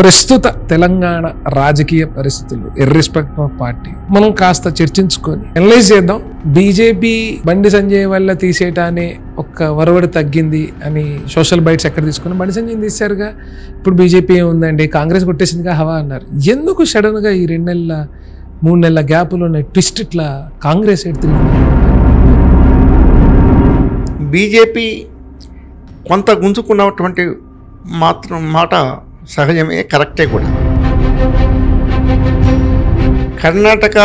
ప్రస్తుత తెలంగాణ రాజకీయ పరిస్థితులు ఇర్రెస్పెక్ట్ ఆఫ్ పార్టీ మనం కాస్త చర్చించుకొని ఎనలైజ్ చేద్దాం బీజేపీ బండి సంజయ్ వల్ల తీసేయటానే ఒక్క వరవడి తగ్గింది అని సోషల్ బైట్స్ ఎక్కడ తీసుకుని బండి సంజయ్ తీశారుగా ఇప్పుడు బీజేపీ ఉందండి కాంగ్రెస్ కొట్టేసిందిగా హవా అన్నారు ఎందుకు సడన్గా ఈ రెండు నెలల మూడు నెలల గ్యాప్లోనే ట్విస్ట్ ఇట్లా కాంగ్రెస్ ఎడుతుంది బీజేపీ కొంత గుంజుకున్నటువంటి మాత్రం మాట సహజమే కరెక్టే కూడా కర్ణాటక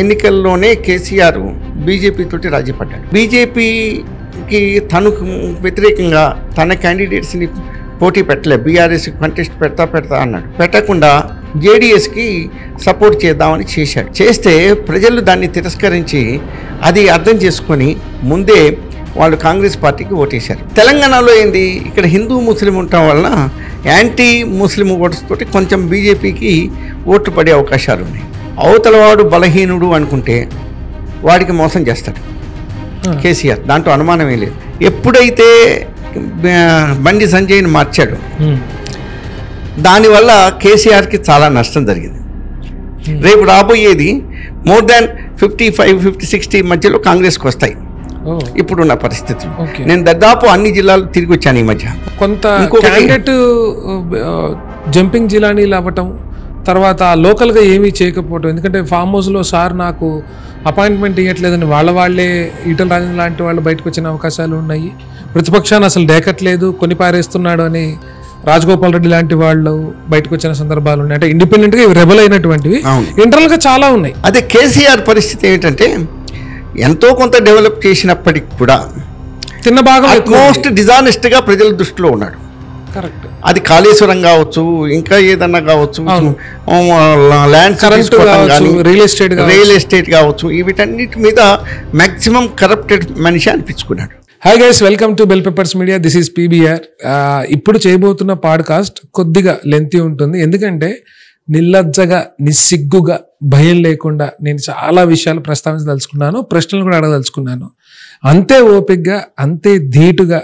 ఎన్నికల్లోనే కేసీఆర్ బీజేపీ తోటి రాజీ పడ్డాడు బీజేపీకి తను వ్యతిరేకంగా తన క్యాండిడేట్స్ని పోటీ పెట్టలే బీఆర్ఎస్ కంటెస్ట్ పెడతా పెడతా అన్నాడు పెట్టకుండా జేడిఎస్కి సపోర్ట్ చేద్దామని చేశాడు చేస్తే ప్రజలు దాన్ని తిరస్కరించి అది అర్థం చేసుకొని ముందే వాళ్ళు కాంగ్రెస్ పార్టీకి ఓటేశారు తెలంగాణలో ఏంది ఇక్కడ హిందూ ముస్లిం ఉండటం వలన యాంటీ ముస్లిం ఓట్స్ తోటి కొంచెం బీజేపీకి ఓట్లు పడే అవకాశాలు ఉన్నాయి అవతలవాడు బలహీనుడు అనుకుంటే వాడికి మోసం చేస్తాడు కేసీఆర్ దాంట్లో అనుమానమే లేదు ఎప్పుడైతే బండి సంజయ్ని మార్చాడు దానివల్ల కేసీఆర్కి చాలా నష్టం జరిగింది రేపు రాబోయేది more than fifty five fifty sixty మధ్యలో కాంగ్రెస్కి వస్తాయి ఇప్పుడున్న పరిస్థితి నేను దాదాపు అన్ని జిల్లాలు తిరిగి వచ్చాను ఈ మధ్య కొంత క్యాండిడేట్ జంపింగ్ జిల్లానీలు అవ్వటం తర్వాత లోకల్గా ఏమీ చేయకపోవటం ఎందుకంటే ఫామ్ హౌస్లో సార్ నాకు అపాయింట్మెంట్ ఇవ్వట్లేదని వాళ్ళ వాళ్ళే ఈటల రాజన్ లాంటి వాళ్ళు బయటకు వచ్చిన అవకాశాలు ఉన్నాయి ప్రతిపక్షాన్ని అసలు డేకట్లేదు కొని పారేస్తున్నాడు అని రాజగోపాల్ రెడ్డి లాంటి వాళ్ళు బయటకు వచ్చిన సందర్భాలు ఉన్నాయి అంటే ఇండిపెండెంట్గా రెబల్ అయినటువంటివి ఇంటర్నల్గా చాలా ఉన్నాయి అదే కేసీఆర్ పరిస్థితి ఏంటంటే ఎంతో కొంత డెవలప్ చేసినప్పటికి కూడా చిన్న భాగం మోస్ట్ డిజానెస్ట్గా ప్రజల దృష్టిలో ఉన్నాడు కరెక్ట్ అది కాళేశ్వరం కావచ్చు ఇంకా ఏదన్నా కావచ్చు land real estate real estate కావచ్చు వీటన్నిటి మీద మ్యాక్సిమం కరప్టెడ్ మనిషి అనిపించుకున్నాడు hi guys welcome to bell papers media this is PBR ఇప్పుడు చేయబోతున్న పాడ్కాస్ట్ కొద్దిగా లెంతీ ఉంటుంది ఎందుకంటే నిల్లజ్జగా నిస్సిగ్గుగా భయం లేకుండా నేను చాలా విషయాలు ప్రస్తావించదలుచుకున్నాను ప్రశ్నలు కూడా అడగదలుచుకున్నాను అంతే ఓపిక్గా అంతే ధీటుగా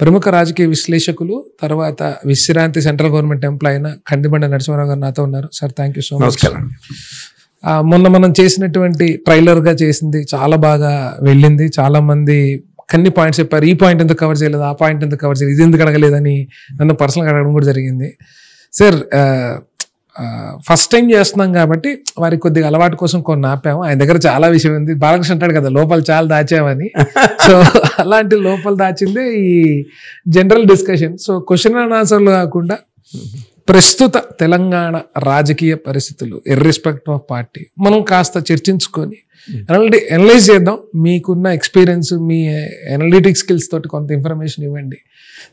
ప్రముఖ రాజకీయ విశ్లేషకులు తర్వాత విశ్రాంతి సెంట్రల్ గవర్నమెంట్ ఎంప్లాయ్ అయిన కందిబండ నరసింహారావు గారు నాతో ఉన్నారు sir thank you so much మొన్న మనం చేసినటువంటి ట్రైలర్గా చేసింది చాలా బాగా వెళ్ళింది చాలామంది కన్ని పాయింట్స్ చెప్పారు ఈ పాయింట్ ఎందుకు కవర్ చేయలేదు ఆ పాయింట్ ఎందుకు కవర్ చేయలేదు ఇది ఎందుకు అడగలేదని నన్ను పర్సనల్గా అడగడం కూడా జరిగింది సార్ ఫస్ట్ టైం చేస్తున్నాం కాబట్టి వారికి కొద్దిగా అలవాటు కోసం కొన్ని ఆపాము ఆయన దగ్గర చాలా విషయం ఉంది బాలకృష్ణ అంటాడు కదా లోపల చాలా దాచామని సో అలాంటి లోపల దాచింది ఈ general discussion so question and ఆన్సర్లు కాకుండా ప్రస్తుత తెలంగాణ రాజకీయ పరిస్థితులు ఇర్రెస్పెక్ట్ ఆఫ్ పార్టీ మనం కాస్త చర్చించుకొని ఎనల్టీ hmm. ఎనలైజ్ చేద్దాం మీకున్న ఎక్స్పీరియన్స్ మీ ఎనలిటిక్ స్కిల్స్ తోటి కొంత ఇన్ఫర్మేషన్ ఇవ్వండి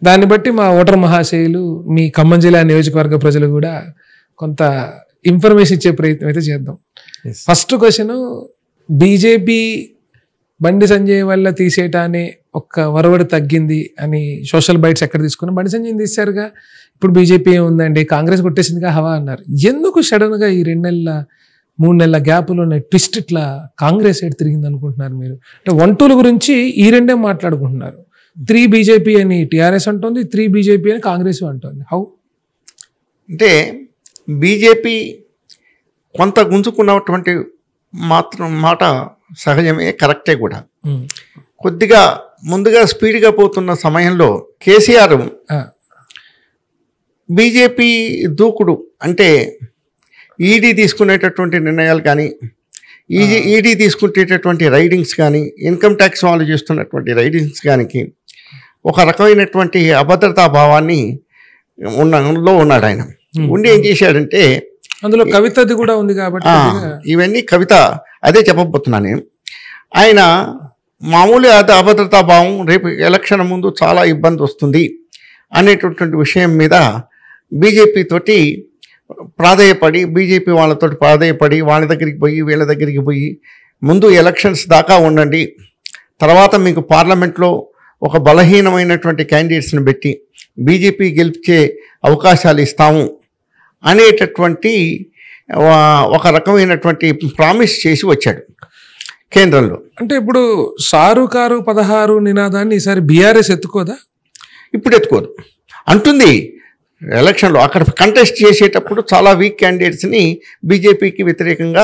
దాన్ని బట్టి మా ఓటర్ మహాశయులు మీ ఖమ్మం జిల్లా నియోజకవర్గ ప్రజలు కూడా కొంత ఇన్ఫర్మేషన్ ఇచ్చే ప్రయత్నం అయితే చేద్దాం ఫస్ట్ క్వశ్చన్ బీజేపీ బండి సంజయ్ వల్ల తీసేయటానే ఒక ఒక్క వరవడి తగ్గింది అని సోషల్ బైట్స్ ఎక్కడ తీసుకున్నా బండి సంజయ్ తీశారుగా ఇప్పుడు బీజేపీ ఏముందండి కాంగ్రెస్ కొట్టేసిందిగా హవా అన్నారు ఎందుకు సడన్గా ఈ రెండు నెలల మూడు నెలల గ్యాప్లోనే ట్విస్ట్ ఇట్లా కాంగ్రెస్ ఏడు తిరిగింది అనుకుంటున్నారు మీరు అంటే వన్ గురించి ఈ రెండే మాట్లాడుకుంటున్నారు త్రీ బీజేపీ అని టీఆర్ఎస్ అంటుంది త్రీ బీజేపీ అని కాంగ్రెస్ అంటుంది హౌ అంటే బీజేపీ కొంత గుంజుకున్నటువంటి మాత్రం మాట సహజమే కరెక్టే కూడా కొద్దిగా ముందుగా స్పీడ్గా పోతున్న సమయంలో కేసీఆర్ బీజేపీ దూకుడు అంటే ఈడీ తీసుకునేటటువంటి నిర్ణయాలు కానీ ఈజీ ఈడీ తీసుకునేటటువంటి రైడింగ్స్ కానీ ఇన్కమ్ ట్యాక్స్ వాళ్ళు చేస్తున్నటువంటి రైడింగ్స్ కానీ ఒక రకమైనటువంటి అభద్రతా భావాన్ని ఉన్నలో ఉన్నాడు ఆయన ఉండి ఏం చేశాడంటే అందులో కవితది కూడా ఉంది కాబట్టి ఇవన్నీ కవిత అదే చెప్పబోతున్నా నేను ఆయన మామూలు అది అభద్రతా భావం రేపు ఎలక్షన్ ముందు చాలా ఇబ్బంది వస్తుంది అనేటటువంటి విషయం మీద బీజేపీ తోటి ప్రాధేయపడి బీజేపీ వాళ్ళతో ప్రాధాయపడి వాళ్ళ దగ్గరికి పోయి వీళ్ళ దగ్గరికి పోయి ముందు ఎలక్షన్స్ దాకా ఉండండి తర్వాత మీకు పార్లమెంట్లో ఒక బలహీనమైనటువంటి క్యాండిడేట్స్ని పెట్టి బీజేపీ గెలిపించే అవకాశాలు ఇస్తాము అనేటటువంటి ఒక రకమైనటువంటి ప్రామిస్ చేసి వచ్చాడు కేంద్రంలో అంటే ఇప్పుడు సారు కారు పదహారు నినాదాన్ని ఈసారి బీఆర్ఎస్ ఎత్తుకోదా ఇప్పుడు ఎత్తుకోదు అంటుంది ఎలక్షన్లో అక్కడ కంటెస్ట్ చేసేటప్పుడు చాలా వీక్ క్యాండిడేట్స్ని బీజేపీకి వ్యతిరేకంగా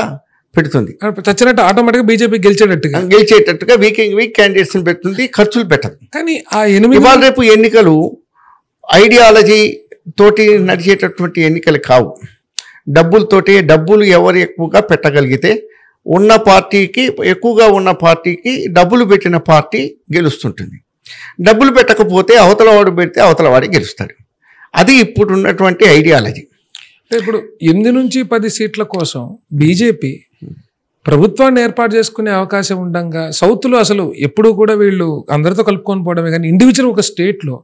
పెడుతుంది చచ్చినట్టు ఆటోమేటిక్గా బీజేపీ గెలిచేటట్టుగా గెలిచేటట్టుగా వీక్ వీక్ క్యాండిడేట్స్ని పెడుతుంది ఖర్చులు పెట్టదు కానీ ఆ ఎనిమిది రేపు ఎన్నికలు ఐడియాలజీ తోటి నడిచేటటువంటి ఎన్నికలు కావు డబ్బులతోటి డబ్బులు ఎవరు ఎక్కువగా పెట్టగలిగితే ఉన్న పార్టీకి ఎక్కువగా ఉన్న పార్టీకి డబ్బులు పెట్టిన పార్టీ గెలుస్తుంటుంది డబ్బులు పెట్టకపోతే అవతలవాడు పెడితే అవతలవాడే గెలుస్తాడు అది ఇప్పుడు ఉన్నటువంటి ఐడియాలజీ ఇప్పుడు ఎనిమిది నుంచి పది సీట్ల కోసం బీజేపీ ప్రభుత్వాన్ని ఏర్పాటు చేసుకునే అవకాశం ఉండగా సౌత్లో అసలు ఎప్పుడూ కూడా వీళ్ళు అందరితో కలుపుకొని పోవడమే కానీ ఇండివిజువల్ ఒక స్టేట్లో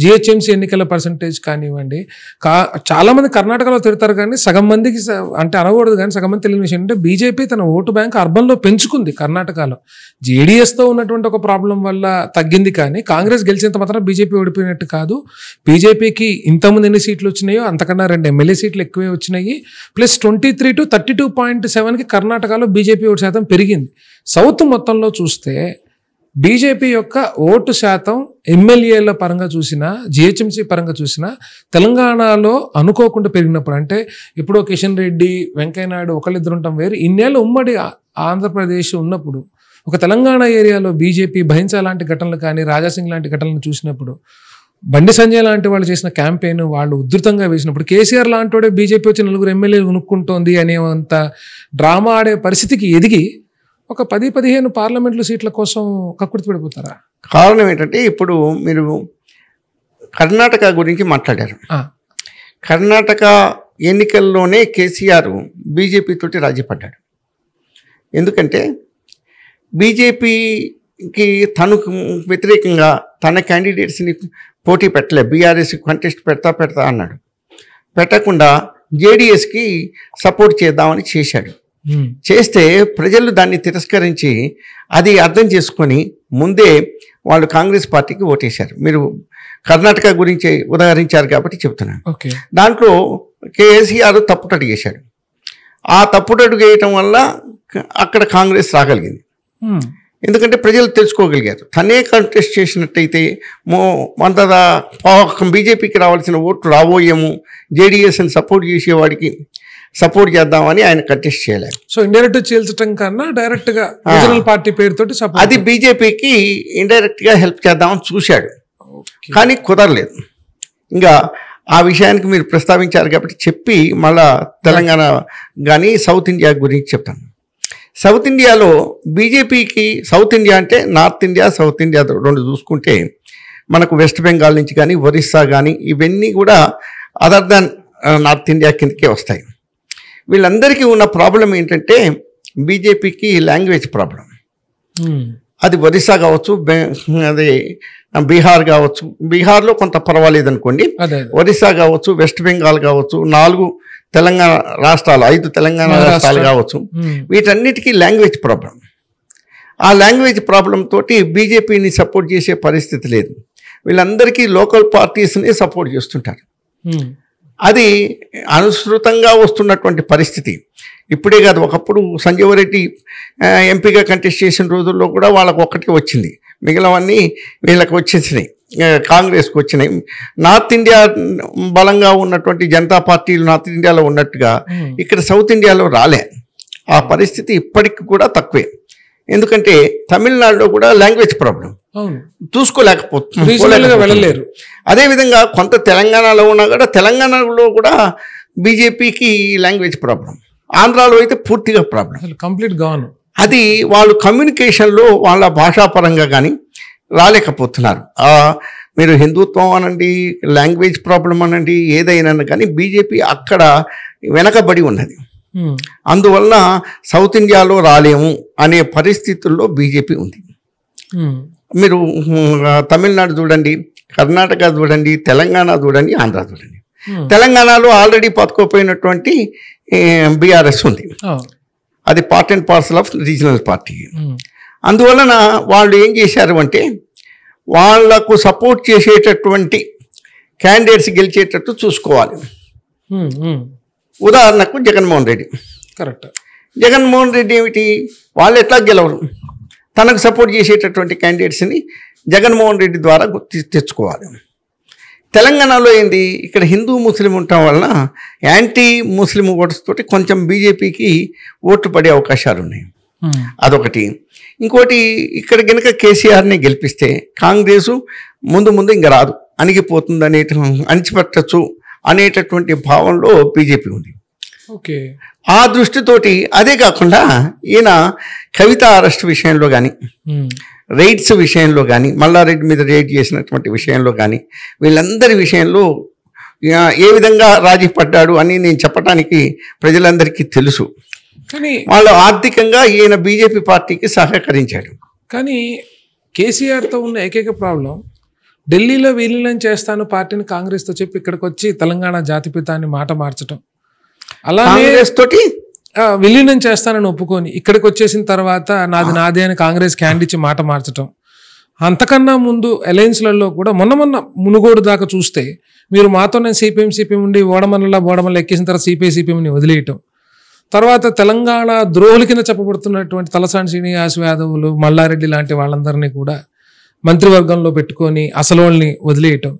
జిహెచ్ఎంసీ ఎన్నికల పర్సంటేజ్ కానివ్వండి కా చాలామంది కర్ణాటకలో తిడతారు కానీ సగం మందికి అంటే అనకూడదు కానీ సగం మంది తెలియని విషయం అంటే బీజేపీ తన ఓటు బ్యాంక్ అర్బన్లో పెంచుకుంది కర్ణాటకలో జేడీఎస్తో ఉన్నటువంటి ఒక ప్రాబ్లం వల్ల తగ్గింది కానీ కాంగ్రెస్ గెలిచినంత మాత్రం బీజేపీ ఓడిపోయినట్టు కాదు బీజేపీకి ఇంతమంది ఎన్ని సీట్లు వచ్చినాయో అంతకన్నా రెండు ఎమ్మెల్యే సీట్లు ఎక్కువే వచ్చినాయి plus twenty three to thirty two point సెవెన్కి కర్ణాటకలో బీజేపీ ఓటు శాతం పెరిగింది సౌత్ మొత్తంలో చూస్తే బీజేపీ యొక్క ఓటు శాతం ఎమ్మెల్యేల పరంగా చూసినా జిహెచ్ఎంసీ పరంగా చూసినా తెలంగాణలో అనుకోకుండా పెరిగినప్పుడు అంటే ఇప్పుడు కిషన్ రెడ్డి వెంకయ్యనాయుడు ఒకళ్ళిద్దరు ఉంటాం వేరు ఇన్నేళ్ళు ఉమ్మడి ఆంధ్రప్రదేశ్ ఉన్నప్పుడు ఒక తెలంగాణ ఏరియాలో బీజేపీ భయించా లాంటి ఘటనలు కానీ రాజాసింగ్ లాంటి ఘటనలు చూసినప్పుడు బండి సంజయ్ లాంటి వాళ్ళు చేసిన క్యాంపెయిన్ వాళ్ళు ఉధృతంగా వేసినప్పుడు కేసీఆర్ లాంటి బీజేపీ వచ్చి నలుగురు ఎమ్మెల్యేలు కొనుక్కుంటోంది అనే అంత డ్రామా ఆడే పరిస్థితికి ఎదిగి ఒక పది పదిహేను పార్లమెంట్లు సీట్ల కోసం కక్కుర్తి పెడిపోతారా కారణం ఏంటంటే ఇప్పుడు మీరు కర్ణాటక గురించి మాట్లాడారు కర్ణాటక ఎన్నికల్లోనే కేసీఆర్ బీజేపీ తోటి రాజీపడ్డాడు ఎందుకంటే బీజేపీకి తను వ్యతిరేకంగా తన క్యాండిడేట్స్ని పోటీ పెట్టలే బీఆర్ఎస్ కంటెస్ట్ పెడతా పెడతా అన్నాడు పెట్టకుండా జేడిఎస్కి సపోర్ట్ చేద్దామని చేశాడు Hmm. చేస్తే ప్రజలు దాన్ని తిరస్కరించి అది అర్థం చేసుకొని ముందే వాళ్ళు కాంగ్రెస్ పార్టీకి ఓటేశారు మీరు కర్ణాటక గురించి ఉదహరించారు కాబట్టి చెప్తున్నాను దాంట్లో కేసీఆర్ తప్పుటడు చేశాడు ఆ తప్పుటడు వేయటం వల్ల అక్కడ కాంగ్రెస్ రాగలిగింది hmm. ఎందుకంటే ప్రజలు తెలుసుకోగలిగారు తనే కంటెస్ట్ చేసినట్టయితే మో వంద బీజేపీకి రావాల్సిన ఓట్లు రాబోయేము జేడిఎస్ని సపోర్ట్ చేసేవాడికి సపోర్ట్ చేద్దామని ఆయన కంటెస్ట్ చేయలేదు సో ఇండైరెక్ట్ చేల్చడం కన్నా డైరెక్ట్ గా రీజనల్ పార్టీ పేరుతో అది బీజేపీకి ఇండైరెక్ట్ గా హెల్ప్ చేద్దామని చూశాడు కానీ కుదరలేదు ఇంకా ఆ విషయానికి మీరు ప్రస్తావించారు కాబట్టి చెప్పి మళ్ళా తెలంగాణ కానీ సౌత్ ఇండియా గురించి చెప్తాను సౌత్ ఇండియాలో బీజేపీకి సౌత్ ఇండియా అంటే నార్త్ ఇండియా సౌత్ ఇండియా రెండు చూసుకుంటే మనకు వెస్ట్ బెంగాల్ నుంచి కానీ ఒరిస్సా కానీ ఇవన్నీ కూడా అదర్ దాన్ నార్త్ ఇండియా కిందకే వస్తాయి వీళ్ళందరికీ ఉన్న ప్రాబ్లం ఏంటంటే బీజేపీకి లాంగ్వేజ్ ప్రాబ్లం అది ఒరిస్సా కావచ్చు అది బీహార్ కావచ్చు బీహార్లో కొంత పర్వాలేదు అనుకోండి ఒరిస్సా కావచ్చు వెస్ట్ బెంగాల్ కావచ్చు నాలుగు తెలంగాణ రాష్ట్రాలు ఐదు తెలంగాణ రాష్ట్రాలు కావచ్చు వీటన్నిటికీ లాంగ్వేజ్ ప్రాబ్లం ఆ లాంగ్వేజ్ ప్రాబ్లం తోటి బీజేపీని సపోర్ట్ చేసే పరిస్థితి లేదు వీళ్ళందరికీ లోకల్ పార్టీస్ని సపోర్ట్ చేస్తుంటారు అది అనుసృతంగా వస్తున్నటువంటి పరిస్థితి ఇప్పుడే కాదు ఒకప్పుడు సంజీవరెడ్డి ఎంపీగా కంటెస్ట్ చేసిన రోజుల్లో కూడా వాళ్ళకు ఒక్కటి వచ్చింది మిగిలినవన్నీ వీళ్ళకి వచ్చేసినాయి కాంగ్రెస్కి వచ్చినాయి నార్త్ ఇండియా బలంగా ఉన్నటువంటి జనతా పార్టీలు నార్త్ ఇండియాలో ఉన్నట్టుగా ఇక్కడ సౌత్ ఇండియాలో రాలే ఆ పరిస్థితి ఇప్పటికి కూడా తక్కువే ఎందుకంటే తమిళనాడులో కూడా లాంగ్వేజ్ ప్రాబ్లం చూసుకోలేకపోతున్నారు వెళ్ళలేరు అదేవిధంగా కొంత తెలంగాణలో ఉన్నా కూడా తెలంగాణలో కూడా బీజేపీకి లాంగ్వేజ్ ప్రాబ్లం ఆంధ్రాలో అయితే పూర్తిగా ప్రాబ్లం కంప్లీట్ గాను అది వాళ్ళు కమ్యూనికేషన్లో వాళ్ళ భాషాపరంగా కానీ రాలేకపోతున్నారు మీరు హిందుత్వం అనండి లాంగ్వేజ్ ప్రాబ్లం అనండి ఏదైనా కానీ బీజేపీ అక్కడ వెనకబడి ఉన్నది అందువలన సౌత్ ఇండియాలో రాలేము అనే పరిస్థితుల్లో బీజేపీ ఉంది మీరు తమిళనాడు చూడండి కర్ణాటక చూడండి తెలంగాణ చూడండి ఆంధ్ర చూడండి hmm. తెలంగాణలో ఆల్రెడీ పట్టుకోపోయినటువంటి బీఆర్ఎస్ ఉంది అది part and parcel of regional party అందువలన వాళ్ళు ఏం చేశారు అంటే వాళ్లకు సపోర్ట్ చేసేటటువంటి క్యాండిడేట్స్ గెలిచేటట్టు చూసుకోవాలి hmm, hmm. ఉదాహరణకు జగన్మోహన్ రెడ్డి కరెక్ట్ జగన్మోహన్ రెడ్డి ఏమిటి వాళ్ళు ఎట్లా గెలవరు తనకు సపోర్ట్ చేసేటటువంటి క్యాండిడేట్స్ని జగన్మోహన్ రెడ్డి ద్వారా తెచ్చుకోవాలి తెలంగాణలో ఏంది ఇక్కడ హిందూ ముస్లిం ఉండటం వలన యాంటీ ముస్లిం ఓట్స్ తోటి కొంచెం బీజేపీకి ఓట్లు పడే అవకాశాలు ఉన్నాయి hmm. అదొకటి ఇంకోటి ఇక్కడ కనుక కేసీఆర్ని గెలిపిస్తే కాంగ్రెసు ముందు ముందు ఇంక రాదు అణిగిపోతుంది అనే అణిచిపెట్టచ్చు అనేటటువంటి భావంలో బీజేపీ ఉంది ఓకే ఆ దృష్టితోటి అదే కాకుండా ఈయన కవిత అరెస్ట్ విషయంలో కానీ రైట్స్ విషయంలో కానీ మల్లారెడ్డి మీద రేట్ చేసినటువంటి విషయంలో కానీ వీళ్ళందరి విషయంలో ఏ విధంగా రాజీ పడ్డాడు అని నేను చెప్పడానికి ప్రజలందరికీ తెలుసు కానీ వాళ్ళు ఆర్థికంగా ఈయన బీజేపీ పార్టీకి సహకరించాడు కానీ కేసీఆర్తో ఉన్న ఏకైక ప్రాబ్లం ఢిల్లీలో విలీనం చేస్తాను పార్టీని కాంగ్రెస్తో చెప్పి ఇక్కడికి వచ్చి తెలంగాణ జాతిపితాన్ని మాట మార్చడం అలానే తోటి విలీనం చేస్తానని ఒప్పుకొని ఇక్కడికి వచ్చేసిన తర్వాత నాది నాదే అని కాంగ్రెస్ క్యాండ్ ఇచ్చి మాట మార్చడం అంతకన్నా ముందు అలయన్స్లలో కూడా మొన్న మొన్న మునుగోడు దాకా చూస్తే మీరు మాతోనే సిపిఎం సిపిఎం ఉండి ఓడమల్లా ఓడమల్ల ఎక్కేసిన తర్వాత సిపిఐ సిపిఎంని వదిలేయటం తర్వాత తెలంగాణ ద్రోహుల కింద చెప్పబడుతున్నటువంటి తలసాని శ్రీనివాస్ యాదవులు మల్లారెడ్డి లాంటి వాళ్ళందరినీ కూడా మంత్రివర్గంలో పెట్టుకొని అసలు వాళ్ళని వదిలేయటం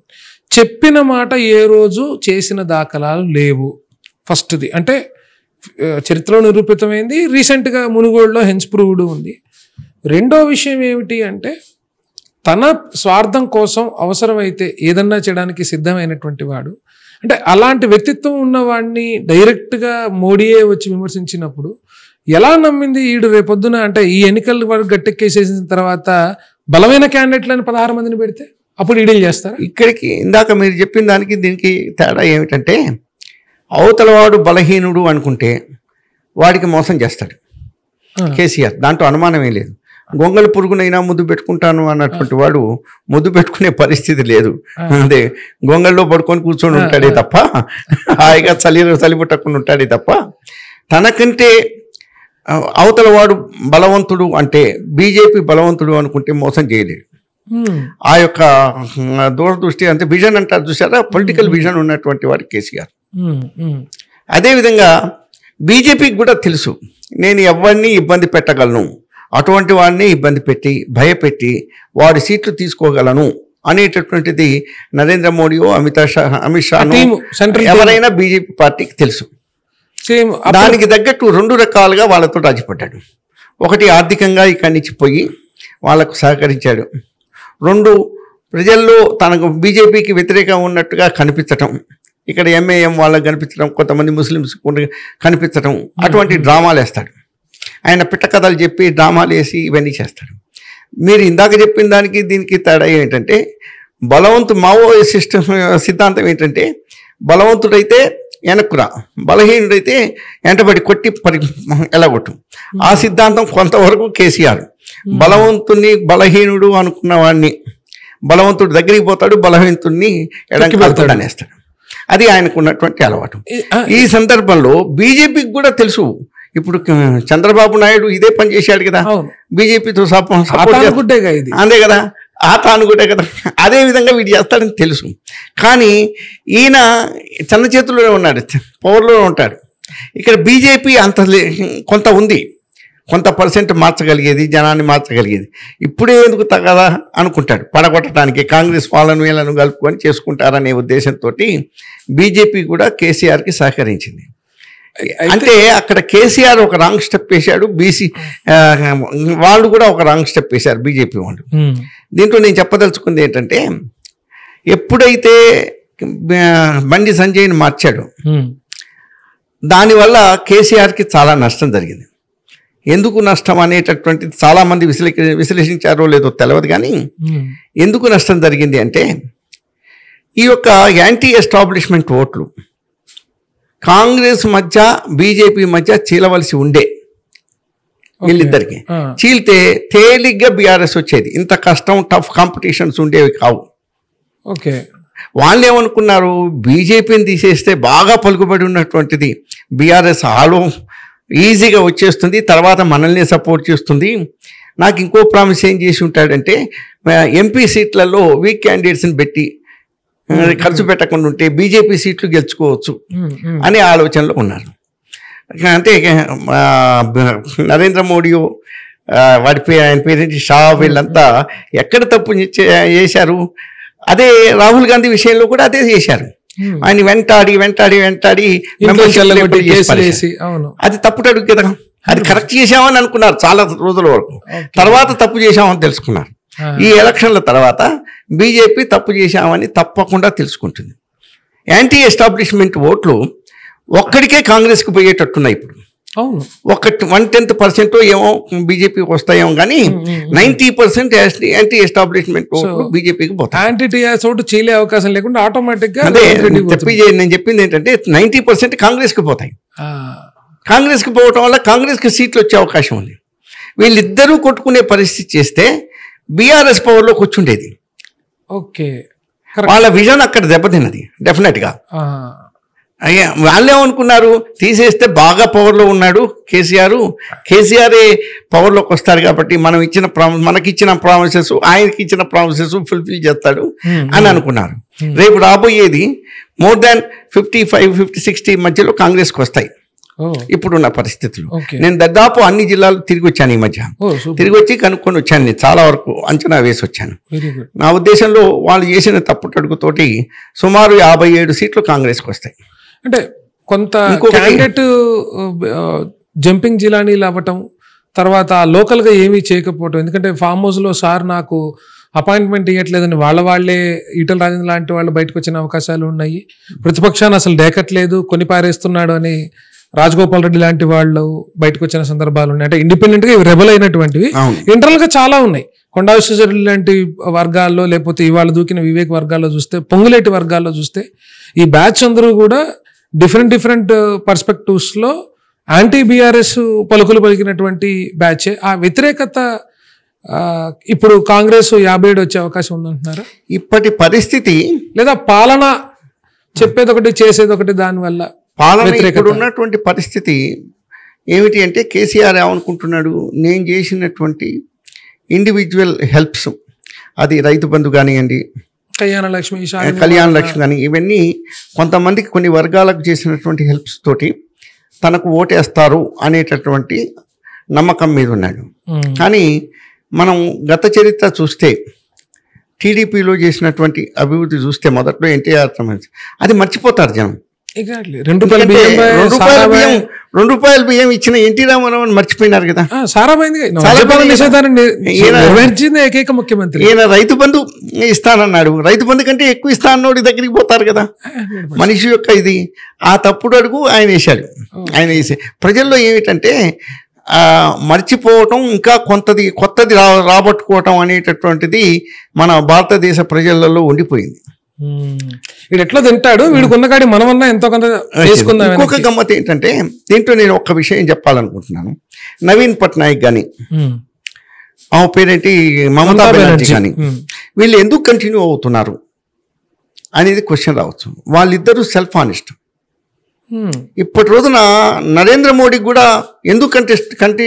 చెప్పిన మాట ఏ రోజు చేసిన దాఖలాలు లేవు ఫస్ట్ది అంటే చరిత్రలో నిరూపితమైంది రీసెంట్గా మునుగోడులో హెన్స్ ప్రూవ్డ్ ఉంది రెండో విషయం ఏమిటి అంటే తన స్వార్థం కోసం అవసరమైతే ఏదన్నా చేయడానికి సిద్ధమైనటువంటి వాడు అంటే అలాంటి వ్యక్తిత్వం ఉన్నవాడిని డైరెక్ట్గా మోడీయే వచ్చి విమర్శించినప్పుడు ఎలా నమ్మింది ఈడు రేపొద్దున అంటే ఈ ఎన్నికలు వాడు గట్టెక్కేసేసిన తర్వాత బలమైన క్యాండిడేట్లను పదహారు మందిని పెడితే అప్పుడు ఈడీలు చేస్తారు ఇక్కడికి ఇందాక మీరు చెప్పిన దానికి దీనికి తేడా ఏమిటంటే అవతలవాడు బలహీనుడు అనుకుంటే వాడికి మోసం చేస్తాడు కేసీఆర్ దాంట్లో అనుమానమే లేదు గొంగళి పురుగునైనా ముద్దు పెట్టుకుంటాను అన్నటువంటి వాడు ముద్దు పెట్టుకునే పరిస్థితి లేదు అదే గొంగల్లో పడుకొని కూర్చొని ఉంటాడే తప్ప హాయిగా చలి చలిపుట్టకుండా ఉంటాడే తప్ప తనకంటే అవతల వాడు బలవంతుడు అంటే బీజేపీ బలవంతుడు అనుకుంటే మోసం చేయలేడు ఆ యొక్క దూరదృష్టి అంటే విజన్ అంటారు చూసారా పొలిటికల్ విజన్ ఉన్నటువంటి వాడు కేసీఆర్ అదేవిధంగా బీజేపీకి కూడా తెలుసు నేను ఎవరిని ఇబ్బంది పెట్టగలను అటువంటి వాడిని ఇబ్బంది పెట్టి భయపెట్టి వాడి సీట్లు తీసుకోగలను అనేటటువంటిది నరేంద్ర మోడీ అమిత్ షా అమిత్ షా ఎవరైనా బీజేపీ పార్టీకి తెలుసు దానికి తగ్గట్టు రెండు రకాలుగా వాళ్ళతో రాజీపడ్డాడు ఒకటి ఆర్థికంగా ఇక్కడి నుంచి పోయి వాళ్ళకు సహకరించాడు రెండు ప్రజల్లో తనకు బీజేపీకి వ్యతిరేకంగా ఉన్నట్టుగా కనిపించటం ఇక్కడ ఎంఏఎం వాళ్ళకి కనిపించడం కొంతమంది ముస్లిమ్స్ కనిపించడం అటువంటి డ్రామాలు వేస్తాడు ఆయన పిట్ట కథలు చెప్పి డ్రామాలు వేసి ఇవన్నీ చేస్తాడు మీరు ఇందాక చెప్పిన దానికి దీనికి తేడా ఏంటంటే బలవంతు మావో సిస్టమ్ సిద్ధాంతం ఏంటంటే బలవంతుడైతే వెనక్కురా బలహీనుడైతే వెంటబడి కొట్టి పరి ఎలాగొట్టు ఆ సిద్ధాంతం కొంతవరకు కేసీఆర్ బలవంతుని బలహీనుడు అనుకున్న వాడిని బలవంతుడు దగ్గరికి పోతాడు బలహీనతుడిని ఎడకి వెళ్తాడు అనేస్తాడు అది ఆయనకు ఉన్నటువంటి అలవాటు ఈ సందర్భంలో బీజేపీకి కూడా తెలుసు ఇప్పుడు చంద్రబాబు నాయుడు ఇదే పని చేశాడు కదా బీజేపీతో అంతే కదా ఆ కూడా కదా అదే విధంగా వీడు చేస్తాడని తెలుసు కానీ ఈయన చిన్న చేతుల్లోనే ఉన్నాడు పవర్లోనే ఉంటాడు ఇక్కడ బీజేపీ అంత కొంత ఉంది కొంత పర్సెంట్ మార్చగలిగేది జనాన్ని మార్చగలిగేది ఇప్పుడే ఎందుకు తగదా అనుకుంటాడు పడగొట్టడానికి కాంగ్రెస్ వాళ్ళను వీళ్ళను కలుపుకొని చేసుకుంటారనే ఉద్దేశంతో బీజేపీ కూడా కేసీఆర్కి సహకరించింది అంటే అక్కడ కేసీఆర్ ఒక రాంగ్ స్టెప్ వేశాడు బీసీ వాళ్ళు కూడా ఒక రాంగ్ స్టెప్ వేశారు బీజేపీ వాళ్ళు దీంట్లో నేను చెప్పదలుచుకుంది ఏంటంటే ఎప్పుడైతే బండి సంజయ్ని మార్చాడు దానివల్ల కేసీఆర్కి చాలా నష్టం జరిగింది ఎందుకు నష్టం అనేటటువంటిది చాలామంది విశ్లే విశ్లేషించారో లేదో తెలియదు కానీ hmm. ఎందుకు నష్టం జరిగింది అంటే ఈ యొక్క యాంటీ ఎస్టాబ్లిష్మెంట్ ఓట్లు కాంగ్రెస్ మధ్య బీజేపీ మధ్య చీలవలసి ఉండే వీళ్ళిద్దరికి చీల్తే తేలిగ్గా బీఆర్ఎస్ వచ్చేది ఇంత కష్టం టఫ్ కాంపిటీషన్స్ ఉండేవి కావు ఓకే వాళ్ళు ఏమనుకున్నారు బీజేపీని తీసేస్తే బాగా పలుకుబడి ఉన్నటువంటిది బీఆర్ఎస్ ఆలో ఈజీగా వచ్చేస్తుంది తర్వాత మనల్ని సపోర్ట్ చేస్తుంది నాకు ఇంకో ప్రామిస్ ఏం చేసి ఉంటాడంటే ఎంపీ సీట్లలో వీక్ క్యాండిడేట్స్ని పెట్టి ఖర్చు పెట్టకుండా ఉంటే బీజేపీ సీట్లు గెలుచుకోవచ్చు అనే ఆలోచనలో ఉన్నారు అంటే నరేంద్ర మోడీ వాడి పే ఆయన పేరేంటి షా వీళ్ళంతా ఎక్కడ తప్పు చేశారు అదే రాహుల్ గాంధీ విషయంలో కూడా అదే చేశారు Hmm. ఆయన వెంటాడి వెంటాడి వెంటాడి అది తప్పుడు అడుగు కదా అది hmm. కరెక్ట్ చేసామని అనుకున్నారు చాలా రోజుల వరకు తర్వాత తప్పు చేశామని తెలుసుకున్నారు hmm. ఈ ఎలక్షన్ల తర్వాత బీజేపీ తప్పు చేశామని తప్పకుండా తెలుసుకుంటుంది యాంటీ ఎస్టాబ్లిష్మెంట్ ఓట్లు ఒక్కడికే కాంగ్రెస్కి పోయేటట్టున్నాయి ఇప్పుడు అవును ఒక వన్ టెన్త్ పర్సెంట్ ఏమో బీజేపీకి వస్తాయేమో కానీ నైన్టీ పర్సెంట్ యాంటీ ఎస్టాబ్లిష్మెంట్ బీజేపీకి పోతాయి యాంటీ ఓటు చేయలే అవకాశం లేకుండా ఆటోమేటిక్ గా అదే చెప్పి నేను చెప్పింది ఏంటంటే నైన్టీ పర్సెంట్ కాంగ్రెస్ కి పోతాయి కాంగ్రెస్కి పోవటం వల్ల కాంగ్రెస్ కి సీట్లు వచ్చే అవకాశం ఉంది వీళ్ళిద్దరూ కొట్టుకునే పరిస్థితి చేస్తే బీఆర్ఎస్ పవర్లోకి కూర్చుండేది ఓకే వాళ్ళ విజన్ అక్కడ దెబ్బతిన్నది డెఫినెట్గా అయ్యా వాళ్ళేమనుకున్నారు తీసేస్తే బాగా పవర్లో ఉన్నాడు కేసీఆర్ కేసీఆరే పవర్లోకి వస్తారు కాబట్టి మనం ఇచ్చిన మనకిచ్చిన ప్రామిసెస్ ఆయనకి ఇచ్చిన ప్రామిసెస్ ఫుల్ఫిల్ చేస్తాడు అని అనుకున్నారు రేపు రాబోయేది more than fifty five fifty sixty మధ్యలో కాంగ్రెస్కి వస్తాయి ఇప్పుడున్న పరిస్థితులు నేను దాదాపు అన్ని జిల్లాలు తిరిగి వచ్చాను ఈ మధ్య తిరిగి వచ్చి కనుక్కొని వచ్చాను నేను చాలా వరకు అంచనా వేసి వచ్చాను నా ఉద్దేశంలో వాళ్ళు చేసిన తప్పుటడుగుతోటి సుమారు యాభై ఏడు సీట్లు కాంగ్రెస్కి వస్తాయి అంటే కొంత క్యాండిడేట్ జంపింగ్ జిలానీలు అవ్వటం తర్వాత లోకల్గా ఏమీ చేయకపోవటం ఎందుకంటే ఫామ్ హౌస్ లో సార్ నాకు అపాయింట్మెంట్ ఇవ్వట్లేదని వాళ్ళ వాళ్ళే ఈటల రాజేంద్ర లాంటి వాళ్ళు బయటకు వచ్చిన అవకాశాలు ఉన్నాయి ప్రతిపక్షాన్ని అసలు డేకట్లేదు కొని పారేస్తున్నాడు అని రాజగోపాల్ రెడ్డి లాంటి వాళ్ళు బయటకు వచ్చిన సందర్భాలు ఉన్నాయి అంటే ఇండిపెండెంట్ గా రెబల్ అయినటువంటివి ఇంటర్నల్ గా చాలా ఉన్నాయి కొండా విశ్వజరుడు లాంటి వర్గాల్లో లేకపోతే ఇవాళ దూకిన వివేక్ వర్గాల్లో చూస్తే పొంగులేటి వర్గాల్లో చూస్తే ఈ బ్యాచ్ అందరూ కూడా డిఫరెంట్ డిఫరెంట్ పర్స్పెక్టివ్స్లో యాంటీ బీఆర్ఎస్ పలుకులు పలికినటువంటి బ్యాచ్ ఆ వ్యతిరేకత ఇప్పుడు కాంగ్రెస్ యాభై ఏడు వచ్చే అవకాశం ఉందంటున్నారా ఇప్పటి పరిస్థితి లేదా పాలన చెప్పేది ఒకటి చేసేది ఒకటి దానివల్ల పాలన ఇక్కడ ఉన్నటువంటి పరిస్థితి ఏమిటి అంటే కేసీఆర్ ఏమనుకుంటున్నాడు నేను చేసినటువంటి ఇండివిజువల్ హెల్ప్స్ అది రైతు బంధు కానివ్వండి కళ్యాణ లక్ష్మి కళ్యాణ లక్ష్మి కానీ ఇవన్నీ కొంతమందికి కొన్ని వర్గాలకు చేసినటువంటి హెల్ప్స్ తోటి తనకు ఓటేస్తారు అనేటటువంటి నమ్మకం మీద ఉన్నాడు కానీ మనం గత చరిత్ర చూస్తే టీడీపీలో చేసినటువంటి అభివృద్ధి చూస్తే మొదట్లో ఎన్టీఆర్ అది మర్చిపోతారు జనం రెండు రూపాయల బియ్యం ఇచ్చిన ఎన్టీ రామారావు అని మర్చిపోయినారు కదా సారాభాయింది ముఖ్యమంత్రి ఈయన రైతు బంధు ఇస్తానన్నాడు రైతు బంధు కంటే ఎక్కువ ఇస్తానన్నోడి దగ్గరికి పోతారు కదా మనిషి యొక్క ఇది ఆ తప్పుడు అడుగు ఆయన వేశాడు ఆయన వేసే ప్రజల్లో ఏమిటంటే మర్చిపోవటం ఇంకా కొంతది కొత్తది రా రాబట్టుకోవటం అనేటటువంటిది మన భారతదేశ ప్రజలలో ఉండిపోయింది వీడు ఎట్లా తింటాడు వీడికి కాడి మనమన్నా ఎంతో కొంత చేసుకుందాం ఇంకొక గమ్మత్ ఏంటంటే దీంట్లో నేను ఒక్క విషయం చెప్పాలనుకుంటున్నాను నవీన్ పట్నాయక్ కానీ ఆమె పేరేంటి మమతా బెనర్జీ కానీ వీళ్ళు ఎందుకు కంటిన్యూ అవుతున్నారు అనేది క్వశ్చన్ రావచ్చు వాళ్ళిద్దరూ సెల్ఫ్ ఆనెస్ట్ ఇప్పటి రోజున నరేంద్ర మోడీ కూడా ఎందుకు కంటెస్ట్ కంటి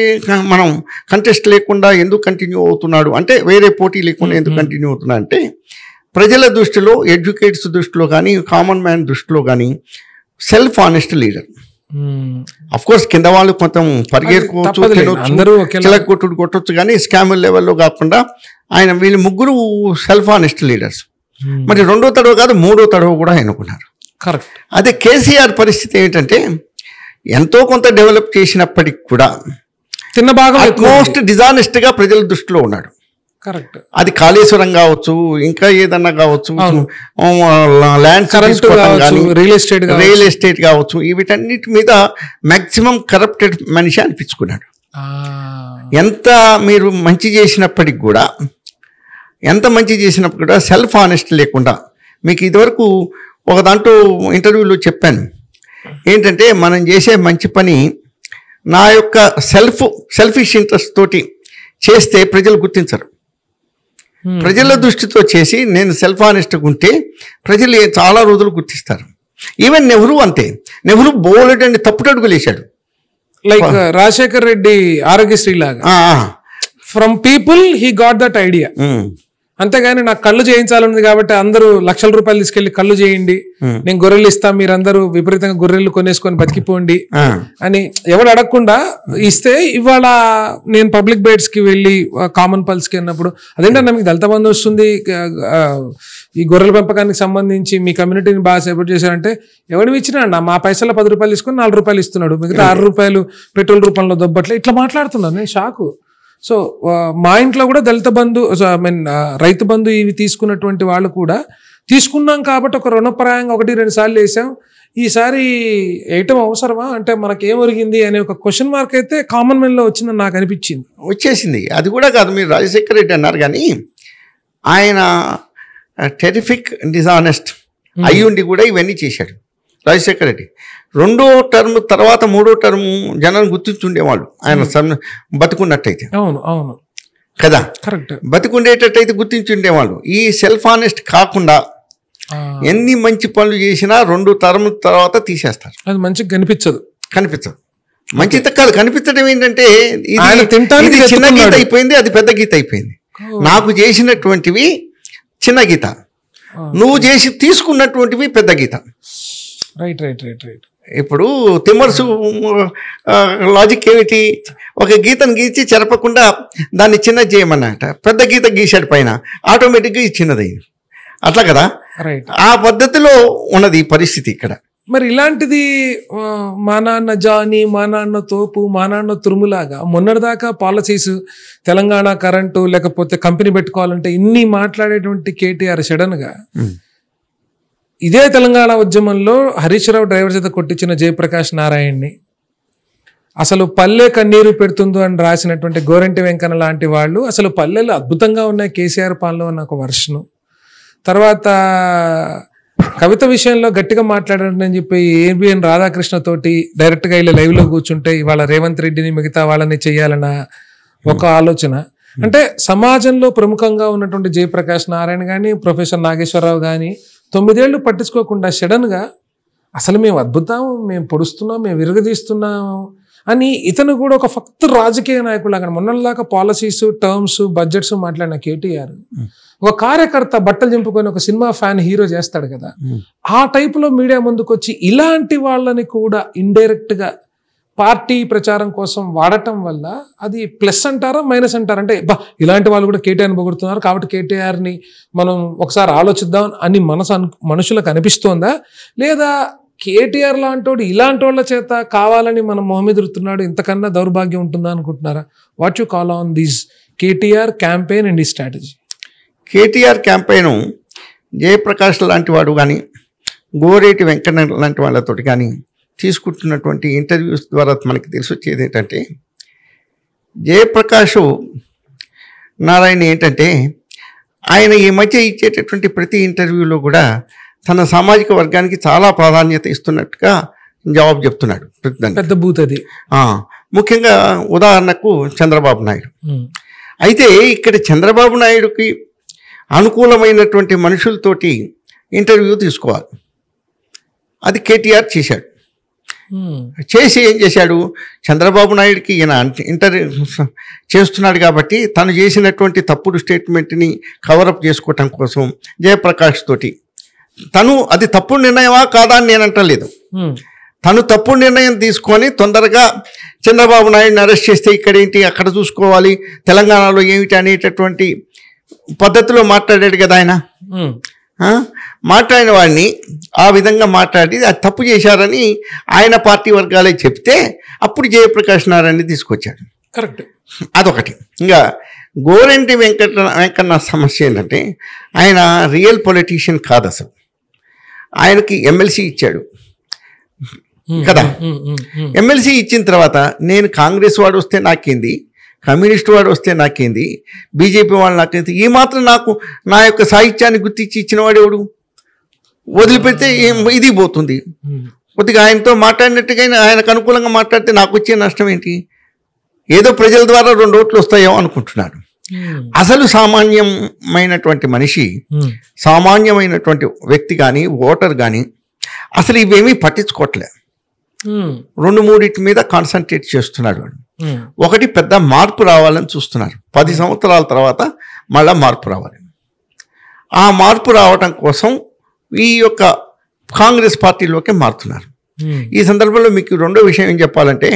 మనం కంటెస్ట్ లేకుండా ఎందుకు కంటిన్యూ అవుతున్నాడు అంటే వేరే పోటీ లేకుండా ఎందుకు కంటిన్యూ అవుతున్నా అంటే ప్రజల దృష్టిలో ఎడ్యుకేట్స్ దృష్టిలో కానీ కామన్ మ్యాన్ దృష్టిలో కానీ self honest leader of hmm. Course కింద వాళ్ళు కొంచెం పరిగెత్తుకోవచ్చు కొట్టుడు కొట్టచ్చు కానీ స్కామ్ లెవెల్లో కాకుండా ఆయన వీళ్ళు ముగ్గురు సెల్ఫ్ ఆనెస్ట్ లీడర్స్ hmm. మరి రెండో తడవ కాదు మూడో తడవ కూడా ఎన్నుకున్నారు కరెక్ట్ అదే కేసీఆర్ పరిస్థితి ఏంటంటే ఎంతో కొంత డెవలప్ చేసినప్పటికి కూడా చిన్న భాగం మోస్ట్ డిజానెస్ట్గా ప్రజల దృష్టిలో ఉన్నాడు కరెక్ట్ అది కాళేశ్వరం కావచ్చు ఇంకా ఏదన్నా కావచ్చు land current real estate real estate కావచ్చు వీటన్నిటి మీద మ్యాక్సిమం కరప్టెడ్ మనిషి అనిపించుకున్నాడు ఎంత మీరు మంచి చేసినప్పటికి కూడా ఎంత మంచి చేసినప్పుడు కూడా సెల్ఫ్ ఆనెస్ట్ లేకుండా మీకు ఇదివరకు ఒక దాంట్లో ఇంటర్వ్యూలో చెప్పాను ఏంటంటే మనం చేసే మంచి పని నా యొక్క సెల్ఫ్ సెల్ఫిష్ ఇంట్రెస్ట్ తోటి చేస్తే ప్రజలు గుర్తించరు Hmm. ప్రజల దృష్టితో చేసి నేను సెల్ఫ్ ఆనెస్ట్గా ఉంటే ప్రజలు చాలా రోజులు గుర్తిస్తారు ఈవెన్ నెహ్రూ అంతే నెహ్రూ బోలెడ్ అండి తప్పుటడుగులు వేశాడు లైక్ uh, రాజశేఖర్ రెడ్డి ఆరోగ్యశ్రీ లాగా from people he got that idea అంతేగాని నాకు కళ్ళు చేయించాలన్నది కాబట్టి అందరూ లక్షల రూపాయలు తీసుకెళ్లి కళ్ళు చేయండి నేను గొర్రెలు ఇస్తా మీరందరూ విపరీతంగా గొర్రెలు కొనేసుకొని బతికిపోండి అని ఎవరు అడగకుండా ఇస్తే ఇవాళ నేను పబ్లిక్ బేట్స్ కి వెళ్ళి కామన్ పల్స్ కి వెళ్ళినప్పుడు అదేంటన్నా మీకు దళిత బంధు వస్తుంది ఈ గొర్రెల పెంపకానికి సంబంధించి మీ కమ్యూనిటీని బాగా సపోర్ట్ చేశారంటే ఎవడివి ఇచ్చినా అన్న మా పైసలు పది రూపాయలు తీసుకొని నాలుగు రూపాయలు ఇస్తున్నాడు మిగతా ఆరు రూపాయలు పెట్రోల్ రూపంలో దొబ్బట్లే ఇట్లా మాట్లాడుతున్నాను నేను షాకు సో మా ఇంట్లో కూడా దళిత బంధు ఐ మీన్ రైతు బంధు ఇవి తీసుకున్నటువంటి వాళ్ళు కూడా తీసుకున్నాం కాబట్టి ఒక రుణప్రాయంగా ఒకటి రెండు సార్లు వేసాం ఈసారి వేయటం అవసరమా అంటే మనకి ఒరిగింది అనే ఒక క్వశ్చన్ మార్క్ అయితే కామన్ మెన్లో వచ్చిందని నాకు అనిపించింది వచ్చేసింది అది కూడా కాదు మీరు రాజశేఖర రెడ్డి అన్నారు కానీ ఆయన టెరిఫిక్ డిజానెస్ట్ hmm. అయ్యుండి కూడా ఇవన్నీ చేశాడు రాజశేఖర రెడ్డి రెండో టర్మ్ తర్వాత మూడో టర్మ్ జనాన్ని గుర్తించుండేవాళ్ళు ఆయన hmm. బతుకున్నట్టయితే అవును అవును కదా కరెక్ట్ బతికుండేటట్టయితే గుర్తించుండేవాళ్ళు ఈ సెల్ఫ్ ఆనెస్ట్ కాకుండా ఎన్ని మంచి పనులు చేసినా రెండు తరం తర్వాత తీసేస్తారు అది మంచిగా కనిపించదు కనిపించదు మంచి కాదు కనిపించడం ఏంటంటే ఇది చిన్న గీత అయిపోయింది అది పెద్ద గీత అయిపోయింది నాకు చేసినటువంటివి చిన్న గీత నువ్వు చేసి తీసుకున్నటువంటివి పెద్ద గీత రైట్ రైట్ రైట్ రైట్ ఇప్పుడు తిమ్మర్సు లాజిక్ ఏమిటి ఒక గీతను గీచి చెరపకుండా దాన్ని చిన్న చేయమన్నట పెద్ద గీత గీసాడు పైన ఆటోమేటిక్గా చిన్నది అట్లా కదా ఆ పద్ధతిలో ఉన్నది పరిస్థితి ఇక్కడ మరి ఇలాంటిది మా నాన్న జాని మా నాన్న తోపు మా నాన్న తురుములాగా మొన్నటిదాకా పాలసీస్ తెలంగాణ కరెంటు లేకపోతే కంపెనీ పెట్టుకోవాలంటే ఇన్ని మాట్లాడేటువంటి కేటీఆర్ సడన్గా ఇదే తెలంగాణ ఉద్యమంలో హరీష్ రావు డ్రైవర్ చేత కొట్టించిన జయప్రకాష్ నారాయణ్ని అసలు పల్లె కన్నీరు పెడుతుందో అని రాసినటువంటి గోరంటి వెంకన్న లాంటి వాళ్ళు అసలు పల్లెలు అద్భుతంగా ఉన్నాయి కేసీఆర్ పాలన ఉన్న ఒక వర్షను తర్వాత కవిత విషయంలో గట్టిగా మాట్లాడండి అని చెప్పి ఏబిఎన్ రాధాకృష్ణ తోటి డైరెక్ట్గా ఇలా లైవ్లో కూర్చుంటే ఇవాళ రేవంత్ రెడ్డిని మిగతా వాళ్ళని చేయాలన్న ఒక ఆలోచన అంటే సమాజంలో ప్రముఖంగా ఉన్నటువంటి జయప్రకాష్ నారాయణ కానీ ప్రొఫెసర్ నాగేశ్వరరావు కానీ తొమ్మిదేళ్లు పట్టించుకోకుండా సడన్గా అసలు మేము అద్భుతం మేము పొడుస్తున్నాం మేము విరగదీస్తున్నాం అని ఇతను కూడా ఒక ఫక్త రాజకీయ నాయకుడు మొన్నలాగా పాలసీస్ టర్మ్స్ బడ్జెట్స్ మాట్లాడిన కేటీఆర్ ఒక కార్యకర్త బట్టలు చింపుకొని ఒక సినిమా ఫ్యాన్ హీరో చేస్తాడు కదా ఆ టైపులో మీడియా ముందుకు వచ్చి ఇలాంటి వాళ్ళని కూడా ఇండైరెక్ట్గా పార్టీ ప్రచారం కోసం వాడటం వల్ల అది ప్లస్ అంటారా మైనస్ అంటారా అంటే బా ఇలాంటి వాళ్ళు కూడా కేటీఆర్ని పొగుడుతున్నారు కాబట్టి కేటీఆర్ని మనం ఒకసారి ఆలోచిద్దాం అని మనసు మనుషులకు అనిపిస్తోందా లేదా కేటీఆర్ లాంటోడు ఇలాంటి వాళ్ళ చేత కావాలని మనం మొహమెదురుతున్నాడు ఇంతకన్నా దౌర్భాగ్యం ఉంటుందా అనుకుంటున్నారా what you call on these KTR campaign and ఈ స్ట్రాటజీ కేటీఆర్ క్యాంపెయిన్ జయప్రకాష్ లాంటి వాడు కానీ గోరేటి వెంకన్న లాంటి వాళ్ళతో కానీ తీసుకుంటున్నటువంటి ఇంటర్వ్యూస్ ద్వారా మనకి తెలిసి వచ్చేది ఏంటంటే జయప్రకాష్ నారాయణ ఏంటంటే ఆయన ఈ మధ్య ఇచ్చేటటువంటి ప్రతి ఇంటర్వ్యూలో కూడా తన సామాజిక వర్గానికి చాలా ప్రాధాన్యత ఇస్తున్నట్టుగా జవాబు చెప్తున్నాడు పెద్ద బూతది ముఖ్యంగా ఉదాహరణకు చంద్రబాబు నాయుడు అయితే ఇక్కడ చంద్రబాబు నాయుడుకి అనుకూలమైనటువంటి మనుషులతోటి ఇంటర్వ్యూ తీసుకోవాలి అది కేటీఆర్ చేశాడు చేసి ఏం చేశాడు చంద్రబాబు నాయుడుకి ఈయన ఇంటర్ చేస్తున్నాడు కాబట్టి తను చేసినటువంటి తప్పుడు స్టేట్మెంట్ని కవరప్ చేసుకోవటం కోసం జయప్రకాష్ తోటి తను అది తప్పుడు నిర్ణయమా కాదా అని నేను అంటలేదు తను తప్పుడు నిర్ణయం తీసుకొని తొందరగా చంద్రబాబు నాయుడుని అరెస్ట్ చేస్తే ఇక్కడేంటి అక్కడ చూసుకోవాలి తెలంగాణలో ఏమిటి అనేటటువంటి పద్ధతిలో మాట్లాడాడు కదా ఆయన మాట్లాడిన వాడిని ఆ విధంగా మాట్లాడి అది తప్పు చేశారని ఆయన పార్టీ వర్గాలే చెప్తే అప్పుడు జయప్రకాష్ నారాయణ తీసుకొచ్చాడు కరెక్ట్ అదొకటి ఇంకా గోరెంటి వెంకట వెంకన్న సమస్య ఏంటంటే ఆయన రియల్ పొలిటీషియన్ కాదు అసలు ఆయనకి ఎమ్మెల్సీ ఇచ్చాడు కదా ఎమ్మెల్సీ ఇచ్చిన తర్వాత నేను కాంగ్రెస్ వాడు వస్తే నాకేంది కమ్యూనిస్ట్ వాడు వస్తే నాకేంది బీజేపీ వాళ్ళు నాకేంది ఈ మాత్రం నాకు నా యొక్క సాహిత్యాన్ని గుర్తించి ఇచ్చిన ఎవడు వదిలిపెడితే ఏం ఇది పోతుంది కొద్దిగా ఆయనతో మాట్లాడినట్టుగా ఆయనకు అనుకూలంగా మాట్లాడితే నాకు వచ్చే నష్టం ఏంటి ఏదో ప్రజల ద్వారా రెండు ఓట్లు వస్తాయో అనుకుంటున్నాడు hmm. అసలు సామాన్యమైనటువంటి మనిషి hmm. సామాన్యమైనటువంటి వ్యక్తి కానీ ఓటర్ కానీ అసలు ఇవేమీ పట్టించుకోవట్లే hmm. రెండు మూడింటి మీద కాన్సన్ట్రేట్ చేస్తున్నాడు వాడు Hmm. ఒకటి పెద్ద మార్పు రావాలని చూస్తున్నారు పది hmm. సంవత్సరాల తర్వాత మళ్ళీ మార్పు రావాలి ఆ మార్పు రావటం కోసం ఈ యొక్క కాంగ్రెస్ పార్టీలోకి మారుతున్నారు hmm. ఈ సందర్భంలో మీకు రెండో విషయం ఏం చెప్పాలంటే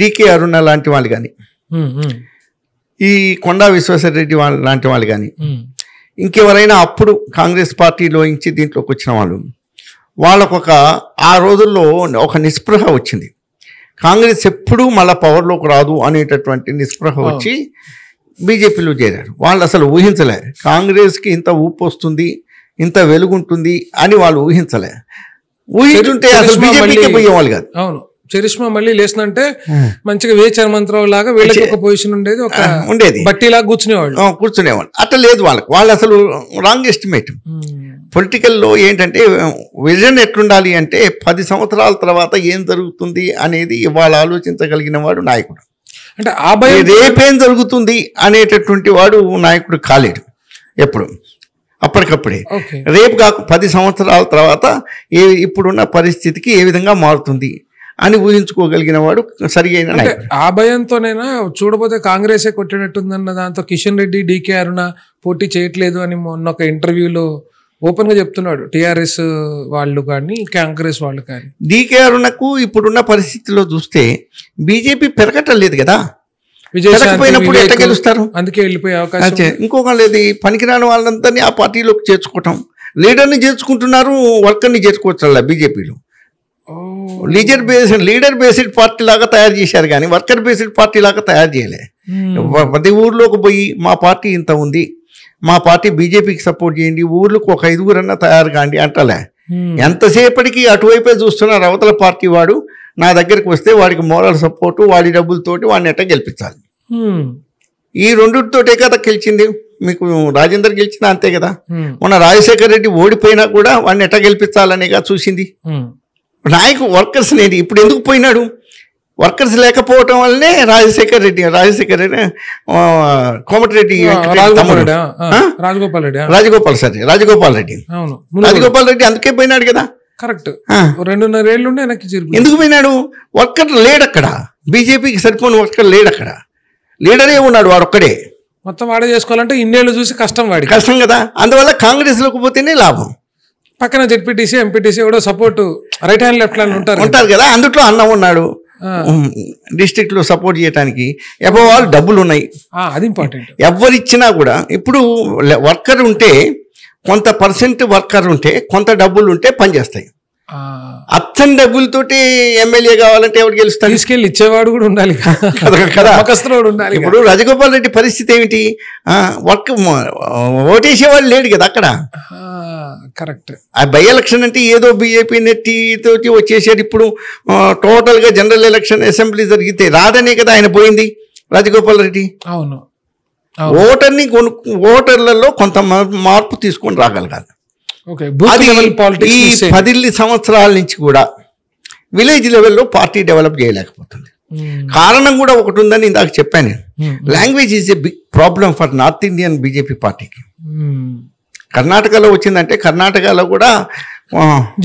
డికే అరుణ లాంటి వాళ్ళు కానీ ఈ కొండా విశ్వేశ్వరరెడ్డి వాళ్ళ లాంటి వాళ్ళు కానీ ఇంకెవరైనా అప్పుడు కాంగ్రెస్ పార్టీలో ఇచ్చి దీంట్లోకి వచ్చిన వాళ్ళు వాళ్ళకొక ఆ రోజుల్లో ఒక నిస్పృహ వచ్చింది కాంగ్రెస్ ఎప్పుడూ మళ్ళీ పవర్లోకి రాదు అనేటటువంటి నిస్పృహ వచ్చి బీజేపీలో చేరారు వాళ్ళు అసలు ఊహించలే కాంగ్రెస్కి ఇంత ఊపు వస్తుంది ఇంత వెలుగుంటుంది అని వాళ్ళు ఊహించలే ఊహించుంటే అసలు బీజేపీకి పోయేవాళ్ళు కాదు అవును చరిష్మా మళ్ళీ లేచినంటే మంచిగా వే చర్మంతరావు లాగా వీళ్ళకి ఒక పొజిషన్ ఉండేది ఒక ఉండేది బట్టిలాగా కూర్చునేవాళ్ళు కూర్చునేవాళ్ళు అట్లా లేదు వాళ్ళకి వాళ్ళు అసలు రాంగ్ ఎస్టిమేట్ పొలిటికల్లో ఏంటంటే విజన్ ఎట్లుండాలి అంటే పది సంవత్సరాల తర్వాత ఏం జరుగుతుంది అనేది ఇవాళ ఆలోచించగలిగిన వాడు నాయకుడు అంటే ఆ భయం రేపేం జరుగుతుంది అనేటటువంటి వాడు నాయకుడు కాలేడు ఎప్పుడు అప్పటికప్పుడే రేపు కాక పది సంవత్సరాల తర్వాత ఏ ఇప్పుడున్న పరిస్థితికి ఏ విధంగా మారుతుంది అని ఊహించుకోగలిగిన వాడు సరి అయిన ఆ భయంతోనైనా చూడబోతే కాంగ్రెసే కొట్టినట్టుందన్న దాంతో కిషన్ రెడ్డి డీకే అరుణ పోటీ చేయట్లేదు అని మొన్న ఒక ఇంటర్వ్యూలో ఓపెన్ గా చెప్తున్నాడు టిఆర్ఎస్ వాళ్ళు కానీ కాంగ్రెస్ వాళ్ళు కానీ నాకు ఇప్పుడున్న పరిస్థితిలో చూస్తే బీజేపీ పెరగటం లేదు కదా పెరగపోయినప్పుడు ఎట్లా గెలుస్తారు అందుకే వెళ్ళిపోయే అవకాశం ఇంకొక లేదు పనికిరాని వాళ్ళందరినీ ఆ పార్టీలోకి చేర్చుకోవటం లీడర్ని చేర్చుకుంటున్నారు వర్కర్ని చేర్చుకోవచ్చు బీజేపీలో leader based leader based party లాగా తయారు చేశారు కానీ వర్కర్ బేస్డ్ పార్టీ లాగా తయారు చేయలే ప్రతి ఊర్లోకి పోయి మా పార్టీ ఇంత ఉంది మా పార్టీ బీజేపీకి సపోర్ట్ చేయండి ఊర్లకు ఒక ఐదుగురన్నా తయారు కాండి అంటలే ఎంతసేపటికి అటువైపే చూస్తున్నారు అవతల పార్టీ వాడు నా దగ్గరికి వస్తే వాడికి మోరల్ సపోర్టు వాడి డబ్బులతోటి వాడిని ఎట్ట గెలిపించాలి ఈ రెండుతోటే కదా గెలిచింది మీకు రాజేందర్ గెలిచిన అంతే కదా మొన్న రాజశేఖర్ రెడ్డి ఓడిపోయినా కూడా వాడిని ఎట్ట గెలిపించాలనేగా చూసింది నాయకు వర్కర్స్ నేను ఇప్పుడు ఎందుకు పోయినాడు వర్కర్స్ లేకపోవటం వల్లనే రాజశేఖర రెడ్డి రాజశేఖర రెడ్డి కోమటిరెడ్డి రాజగోపాల్ రెడ్డి రాజగోపాల్ సార్ రాజగోపాల్ రెడ్డి అవును రాజగోపాల్ రెడ్డి అందుకే పోయినాడు కదా కరెక్ట్ రెండున్నర ఏళ్ళు ఎందుకు పోయినాడు వర్కర్ లేడు అక్కడ బీజేపీకి సరిపోని వర్కర్ లేడు అక్కడ లీడరే ఉన్నాడు వాడొక్కడే మొత్తం వాడే చేసుకోవాలంటే ఇన్నేళ్ళు చూసి కష్టం వాడి కష్టం కదా అందువల్ల కాంగ్రెస్లోకి పోతేనే లాభం పక్కన జెడ్పీటీసీ ఎంపీటీసీ కూడా support right hand left hand ఉంటారు ఉంటారు కదా అందుట్లో అన్నం ఉన్నాడు డిస్ట్రిక్ట్ లో సపోర్ట్ చేయడానికి అబౌవ్ ఆల్ డబ్బులు ఉన్నాయి అది ఇంపార్టెంట్ ఎవరిచ్చినా కూడా ఇప్పుడు వర్కర్ ఉంటే కొంత పర్సెంట్ వర్కర్ ఉంటే కొంత డబ్బులు ఉంటే పనిచేస్తాయి డబ్బులు డబ్బులతోటి ఎమ్మెల్యే కావాలంటే ఎవరు గెలుస్తాడు తీసుకెళ్ళి ఇచ్చేవాడు కూడా ఉండాలి కదా ఉండాలి ఇప్పుడు రాజగోపాల్ రెడ్డి పరిస్థితి ఏమిటి వర్క్ ఓటేసేవాడు లేడు కదా అక్కడ కరెక్ట్ ఆ బై ఎలక్షన్ అంటే ఏదో బీజేపీ నెట్టితోటి వచ్చేసాడు ఇప్పుడు టోటల్గా జనరల్ ఎలక్షన్ అసెంబ్లీ జరిగితే రాదనే కదా ఆయన పోయింది రాజగోపాల్ రెడ్డి అవును ఓటర్ని కొను ఓటర్లలో కొంత మార్పు తీసుకొని రాగలగాలి అది ఈ పది సంవత్సరాల నుంచి కూడా విలేజ్ లెవెల్లో పార్టీ డెవలప్ చేయలేకపోతుంది hmm. కారణం కూడా ఒకటి ఉందని ఇందాక చెప్పాను నేను language is a big problem for north Indian BJP పార్టీకి కర్ణాటకలో వచ్చిందంటే కర్ణాటకలో కూడా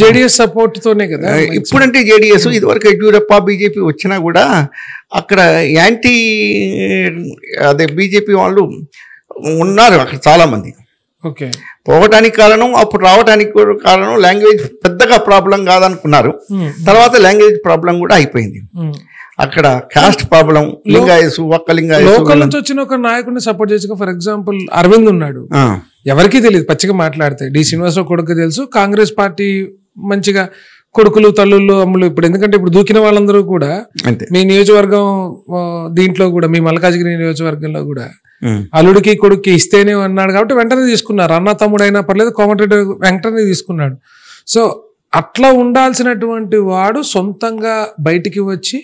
జేడిఎస్ సపోర్ట్తోనే కదా ఇప్పుడంటే జేడిఎస్ hmm. ఇదివరకు యడ్యూరప్ప బీజేపీ వచ్చినా కూడా అక్కడ యాంటీ అదే బీజేపీ వాళ్ళు ఉన్నారు అక్కడ చాలామంది పోవటానికి కారణం అప్పుడు రావటానికి కారణం లాంగ్వేజ్ పెద్దగా ప్రాబ్లం కాదనుకున్నారు hmm. తర్వాత లాంగ్వేజ్ ప్రాబ్లం కూడా అయిపోయింది hmm. అక్కడ కాస్ట్ ప్రాబ్లం లింగాయసు ఒక్క లింగాయసు లోకల్ నుంచి వచ్చిన ఒక నాయకుడిని సపోర్ట్ చేసి ఫర్ ఎగ్జాంపుల్ అరవింద్ ఉన్నాడు ఎవరికి తెలియదు పచ్చిగా మాట్లాడితే డి శ్రీనివాసరావు కొడుకు తెలుసు కాంగ్రెస్ పార్టీ మంచిగా కొడుకులు తల్లుళ్ళు అమ్ములు ఇప్పుడు ఎందుకంటే ఇప్పుడు దూకిన వాళ్ళందరూ కూడా మీ నియోజకవర్గం దీంట్లో కూడా మీ మల్కాజ్గిరి నియోజకవర్గంలో కూడా అల్లుడికి కొడుక్కి ఇస్తేనే అన్నాడు కాబట్టి వెంటనే తీసుకున్నారు అన్న తమ్ముడైనా పర్లేదు కోమటిరెడ్డి వెంటనే తీసుకున్నాడు సో అట్లా ఉండాల్సినటువంటి వాడు సొంతంగా బయటికి వచ్చి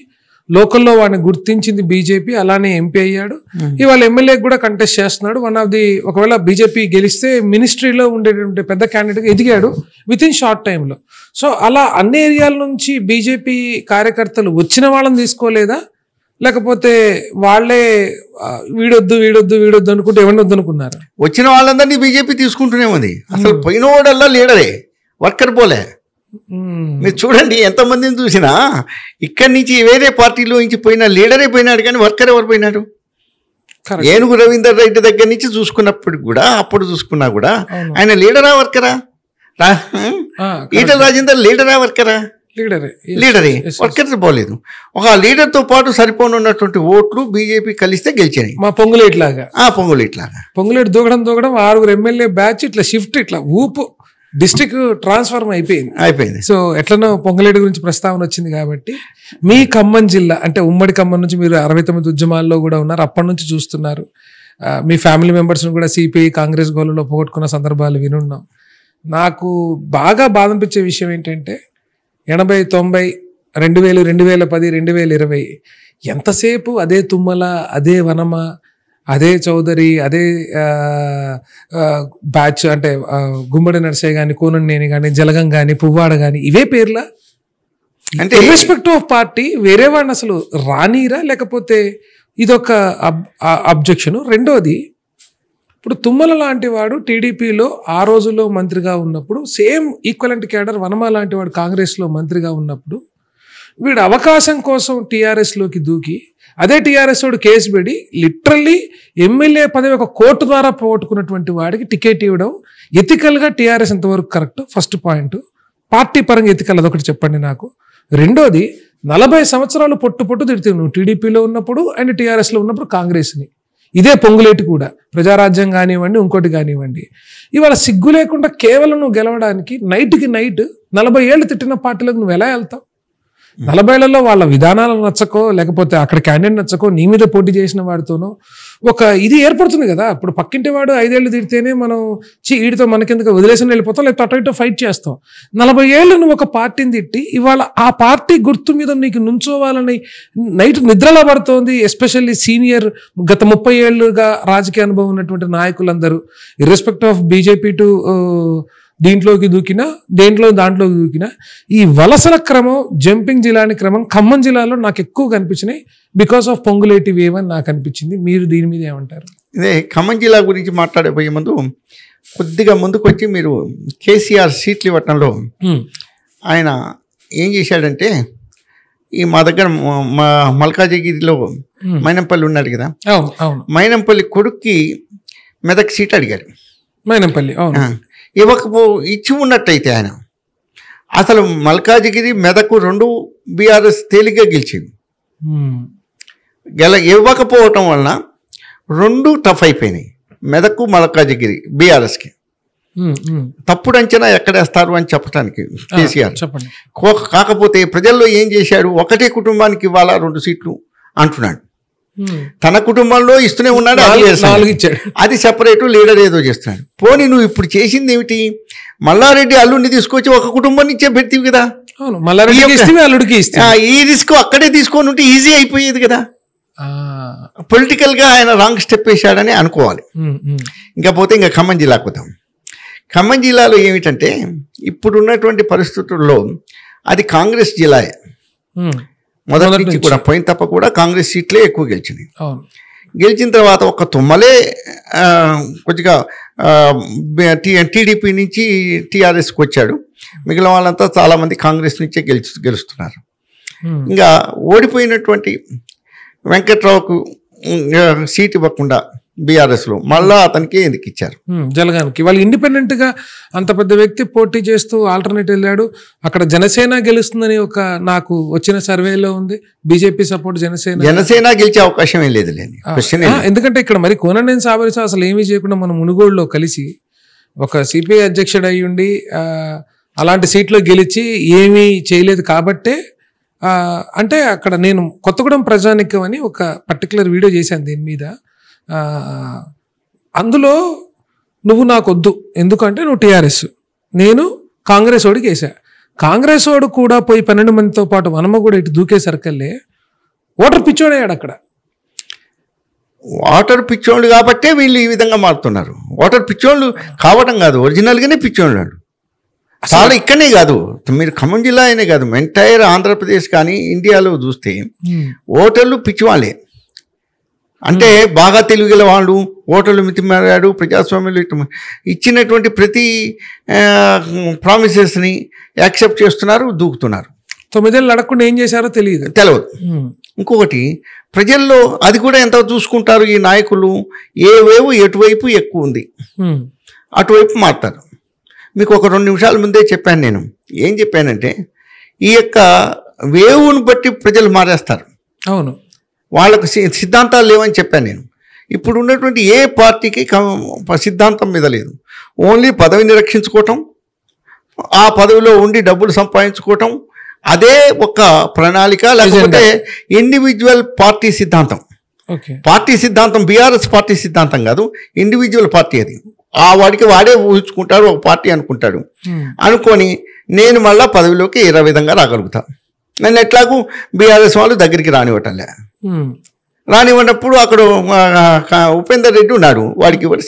లోకల్లో వాడిని గుర్తించింది బీజేపీ అలానే ఎంపీ అయ్యాడు ఇవాళ ఎమ్మెల్యే కూడా కంటెస్ట్ చేస్తున్నాడు వన్ ఆఫ్ ది ఒకవేళ బీజేపీ గెలిస్తే మినిస్ట్రీలో ఉండేటువంటి పెద్ద క్యాండిడేట్గా ఎదిగాడు విత్ ఇన్ షార్ట్ టైంలో సో అలా అన్ని ఏరియాల నుంచి బీజేపీ కార్యకర్తలు వచ్చిన వాళ్ళని తీసుకోలేదా లేకపోతే వాళ్ళే వీడొద్దు వీడొద్దు వీడొద్దు అనుకుంటే ఎవరిని అనుకున్నారు వచ్చిన వాళ్ళందరినీ బీజేపీ తీసుకుంటూనే ఉంది అసలు వాడల్లా hmm. లీడరే వర్కర్ పోలే hmm. మీరు చూడండి ఎంతమందిని చూసినా ఇక్కడి నుంచి వేరే పార్టీలో నుంచి పోయిన లీడరే పోయినాడు కానీ వర్కర్ ఎవరు పోయినాడు ఏనుగు రవీందర్ రెడ్డి దగ్గర నుంచి చూసుకున్నప్పుడు కూడా అప్పుడు చూసుకున్నా కూడా ఆయన లీడరా వర్కరా ఈటల రాజేందర్ లీడరా వర్కరా లీడరే లీడరే వర్కర్స్ పోలేదు ఒక లీడర్తో పాటు సరిపోనున్నటువంటి ఓట్లు బీజేపీ కలిస్తే గెలిచినాయి మా పొంగులేట్ లాగా ఆ పొంగులేట్ లాగా పొంగులేట్ దూకడం దూకడం ఆరుగురు ఎమ్మెల్యే బ్యాచ్ ఇట్లా షిఫ్ట్ ఇట్లా ఊపు డిస్టిక్ ట్రాన్స్ఫర్మ్ అయిపోయింది అయిపోయింది సో ఎట్లనో పొంగలేడు గురించి ప్రస్తావన వచ్చింది కాబట్టి మీ ఖమ్మం జిల్లా అంటే ఉమ్మడి ఖమ్మం నుంచి మీరు అరవై తొమ్మిది ఉద్యమాల్లో కూడా ఉన్నారు అప్పటి నుంచి చూస్తున్నారు మీ ఫ్యామిలీ మెంబర్స్ని కూడా సిపిఐ కాంగ్రెస్ గోలలో పోగొట్టుకున్న సందర్భాలు వినున్నాం నాకు బాగా బాధ అనిపించే విషయం ఏంటంటే ఎనభై తొంభై రెండు వేలు రెండు వేల పది రెండు వేల ఇరవై ఎంతసేపు అదే తుమ్మల అదే వనమ అదే చౌదరి అదే బ్యాచ్ అంటే గుమ్మడి నర్సయ్య కానీ కోనన్నేని కానీ జలగం కానీ పువ్వాడ కానీ ఇవే పేర్ల అంటే రెస్పెక్ట్ ఆఫ్ పార్టీ వేరే వాడిని అసలు రానీరా లేకపోతే ఇదొక అబ్ అబ్జెక్షన్ రెండోది ఇప్పుడు తుమ్మల లాంటి వాడు టీడీపీలో ఆ రోజుల్లో మంత్రిగా ఉన్నప్పుడు సేమ్ ఈక్వలెంట్ క్యాడర్ వనమ లాంటి వాడు కాంగ్రెస్లో మంత్రిగా ఉన్నప్పుడు వీడు అవకాశం కోసం టీఆర్ఎస్లోకి దూకి అదే టీఆర్ఎస్ వాడు కేసు పెడి లిటరల్లీ ఎమ్మెల్యే పదవి ఒక కోర్టు ద్వారా పోగొట్టుకున్నటువంటి వాడికి టికెట్ ఇవ్వడం ఎథికల్గా టీఆర్ఎస్ ఎంతవరకు కరెక్ట్ ఫస్ట్ పాయింట్ పార్టీ పరంగా ఎథికల్ అదొకటి చెప్పండి నాకు రెండోది నలభై సంవత్సరాలు పొట్టు పొట్టు తిడుతుంది నువ్వు టీడీపీలో ఉన్నప్పుడు అండ్ టీఆర్ఎస్లో ఉన్నప్పుడు కాంగ్రెస్ని ఇదే పొంగులేటి కూడా ప్రజారాజ్యం కానివ్వండి ఇంకోటి కానివ్వండి ఇవాళ సిగ్గు లేకుండా కేవలం నువ్వు గెలవడానికి నైట్కి నైట్ నలభై ఏళ్ళు తిట్టిన పార్టీలకు నువ్వు ఎలా వెళ్తావు నలభైలలో వాళ్ళ విధానాలు నచ్చకో లేకపోతే అక్కడ క్యాండిడేట్ నచ్చకో నీ మీద పోటీ చేసిన వాడితోనో ఒక ఇది ఏర్పడుతుంది కదా ఇప్పుడు పక్కింటి వాడు ఐదేళ్ళు తిడితేనే మనం చీ వీడితో మనకెందుకు వదిలేసిన వెళ్ళిపోతాం లేకపోతే అటు ఫైట్ చేస్తాం నలభై ఏళ్ళు నువ్వు ఒక పార్టీని తిట్టి ఇవాళ ఆ పార్టీ గుర్తు మీద నీకు నుంచోవాలని నైట్ నిద్రలా పడుతోంది ఎస్పెషల్లీ సీనియర్ గత ముప్పై ఏళ్ళుగా రాజకీయ అనుభవం ఉన్నటువంటి నాయకులందరూ ఇర్రెస్పెక్ట్ ఆఫ్ బీజేపీ టు దీంట్లోకి దూకినా దేంట్లో దాంట్లోకి దూకినా ఈ వలసల క్రమం జంపింగ్ జిల్లాని క్రమం ఖమ్మం జిల్లాలో నాకు ఎక్కువ కనిపించినాయి బికాస్ ఆఫ్ పొంగులేటి వేవ్ అని నాకు అనిపించింది మీరు దీని మీద ఏమంటారు ఇదే ఖమ్మం జిల్లా గురించి మాట్లాడబోయే ముందు కొద్దిగా ముందుకు వచ్చి మీరు కేసీఆర్ సీట్లు ఇవ్వటంలో ఆయన ఏం చేశాడంటే ఈ మా దగ్గర మా మల్కాజగిరిలో మైనంపల్లి ఉన్నాడు కదా మైనంపల్లి కొడుక్కి మెదక్ సీట్ అడిగారు మైనంపల్లి ఇవ్వకపో ఇచ్చి ఉన్నట్టయితే ఆయన అసలు మల్కాజిగిరి మెదకు రెండు బీఆర్ఎస్ తేలిగ్గా గెలిచింది గెల ఇవ్వకపోవటం వలన రెండు టఫ్ అయిపోయినాయి మెదకు మల్కాజిగిరి బీఆర్ఎస్కి తప్పుడు అంచనా ఎక్కడేస్తారు అని చెప్పడానికి కేసీఆర్ కాకపోతే ప్రజల్లో ఏం చేశాడు ఒకటే కుటుంబానికి ఇవ్వాలా రెండు సీట్లు అంటున్నాడు Hmm. తన కుటుంబంలో ఇస్తూనే ఉన్నాడు నాలుగు ఇచ్చాడు అది సెపరేట్ లీడర్ ఏదో చేస్తున్నాడు పోనీ నువ్వు ఇప్పుడు చేసింది ఏమిటి మల్లారెడ్డి అల్లుడిని తీసుకొచ్చి ఒక కుటుంబం నుంచే పెట్టివి కదా అల్లుడికి ఈ రిస్క్ అక్కడే తీసుకొని ఉంటే ఈజీ అయిపోయేది కదా పొలిటికల్ గా ఆయన రాంగ్ స్టెప్ వేశాడని అనుకోవాలి hmm, hmm. ఇంకా పోతే ఇంకా ఖమ్మం జిల్లాకు పోతాం ఖమ్మం జిల్లాలో ఏమిటంటే ఇప్పుడున్నటువంటి పరిస్థితుల్లో అది కాంగ్రెస్ జిల్లాయే మొదటి నుంచి కూడా పోయిన తప్ప కూడా కాంగ్రెస్ సీట్లే ఎక్కువ గెలిచినాయి గెలిచిన తర్వాత ఒక తుమ్మలే కొద్దిగా టీడీపీ నుంచి టీఆర్ఎస్కి వచ్చాడు మిగిలిన వాళ్ళంతా చాలామంది కాంగ్రెస్ నుంచే గెలిచి గెలుస్తున్నారు ఇంకా ఓడిపోయినటువంటి వెంకట్రావుకు సీట్ ఇవ్వకుండా బీఆర్ఎస్లో మళ్ళా అతనికి ఎందుకు ఇచ్చారు జలగానికి వాళ్ళు ఇండిపెండెంట్గా అంత పెద్ద వ్యక్తి పోటీ చేస్తూ ఆల్టర్నేట్ వెళ్ళాడు అక్కడ జనసేన గెలుస్తుందని ఒక నాకు వచ్చిన సర్వేలో ఉంది బీజేపీ సపోర్ట్ జనసేన జనసేన గెలిచే అవకాశం ఏం లేదు ఎందుకంటే ఇక్కడ మరి కోననేని సాబరిస అసలు ఏమీ చేయకుండా మన మునుగోడులో కలిసి ఒక సిపిఐ అధ్యక్షుడు అయ్యుండి అలాంటి సీట్లో గెలిచి ఏమీ చేయలేదు కాబట్టే అంటే అక్కడ నేను కొత్తగూడెం ప్రజానికం అని ఒక పర్టికులర్ వీడియో చేశాను దీని మీద అందులో నువ్వు నాకొద్దు ఎందుకంటే నువ్వు టీఆర్ఎస్ నేను కాంగ్రెస్ వాడికి వేసా కాంగ్రెస్ వాడు కూడా పోయి పన్నెండు మందితో పాటు వనమ కూడా ఇటు దూకే సర్కల్లే ఓటర్ పిచ్చోడయ్యాడు అక్కడ వాటర్ పిచ్చోళ్ళు కాబట్టే వీళ్ళు ఈ విధంగా మారుతున్నారు వాటర్ పిచ్చోళ్ళు కావటం కాదు ఒరిజినల్గానే పిచ్చోళ్ళు చాలా ఇక్కడనే కాదు మీరు ఖమ్మం జిల్లా అయినే కాదు ఎంటైర్ ఆంధ్రప్రదేశ్ కానీ ఇండియాలో చూస్తే ఓటర్లు పిచ్చివాళ్ళే అంటే బాగా తెలివిగల వాళ్ళు ఓటర్లు మితిమారాడు ప్రజాస్వామ్యం ఇచ్చినటువంటి ప్రతి ప్రామిసెస్ని యాక్సెప్ట్ చేస్తున్నారు దూకుతున్నారు తొమ్మిదేళ్ళు నడకుండా ఏం చేశారో తెలియదు తెలియదు ఇంకొకటి ప్రజల్లో అది కూడా ఎంత చూసుకుంటారు ఈ నాయకులు ఏ వేవు ఎటువైపు ఎక్కువ ఉంది అటువైపు మారుతారు మీకు ఒక రెండు నిమిషాల ముందే చెప్పాను నేను ఏం చెప్పానంటే ఈ యొక్క వేవును బట్టి ప్రజలు మారేస్తారు అవును వాళ్ళకు సిద్ధాంతాలు లేవని చెప్పాను నేను ఇప్పుడు ఉన్నటువంటి ఏ పార్టీకి సిద్ధాంతం మీద లేదు ఓన్లీ పదవిని రక్షించుకోవటం ఆ పదవిలో ఉండి డబ్బులు సంపాదించుకోవటం అదే ఒక ప్రణాళిక లేకపోతే ఇండివిజువల్ పార్టీ సిద్ధాంతం పార్టీ సిద్ధాంతం బీఆర్ఎస్ పార్టీ సిద్ధాంతం కాదు ఇండివిజువల్ పార్టీ అది ఆ వాడికి వాడే ఊహించుకుంటాడు ఒక పార్టీ అనుకుంటాడు hmm. అనుకొని నేను మళ్ళీ పదవిలోకి ఇరవై విధంగా రాగలుగుతాను నన్ను ఎట్లాగూ బీఆర్ఎస్ వాళ్ళు దగ్గరికి రానివ్వటంలే రానివ్వనప్పుడు అక్కడ ఉపేందర్ రెడ్డి ఉన్నాడు వాడికి ఇవ్వడం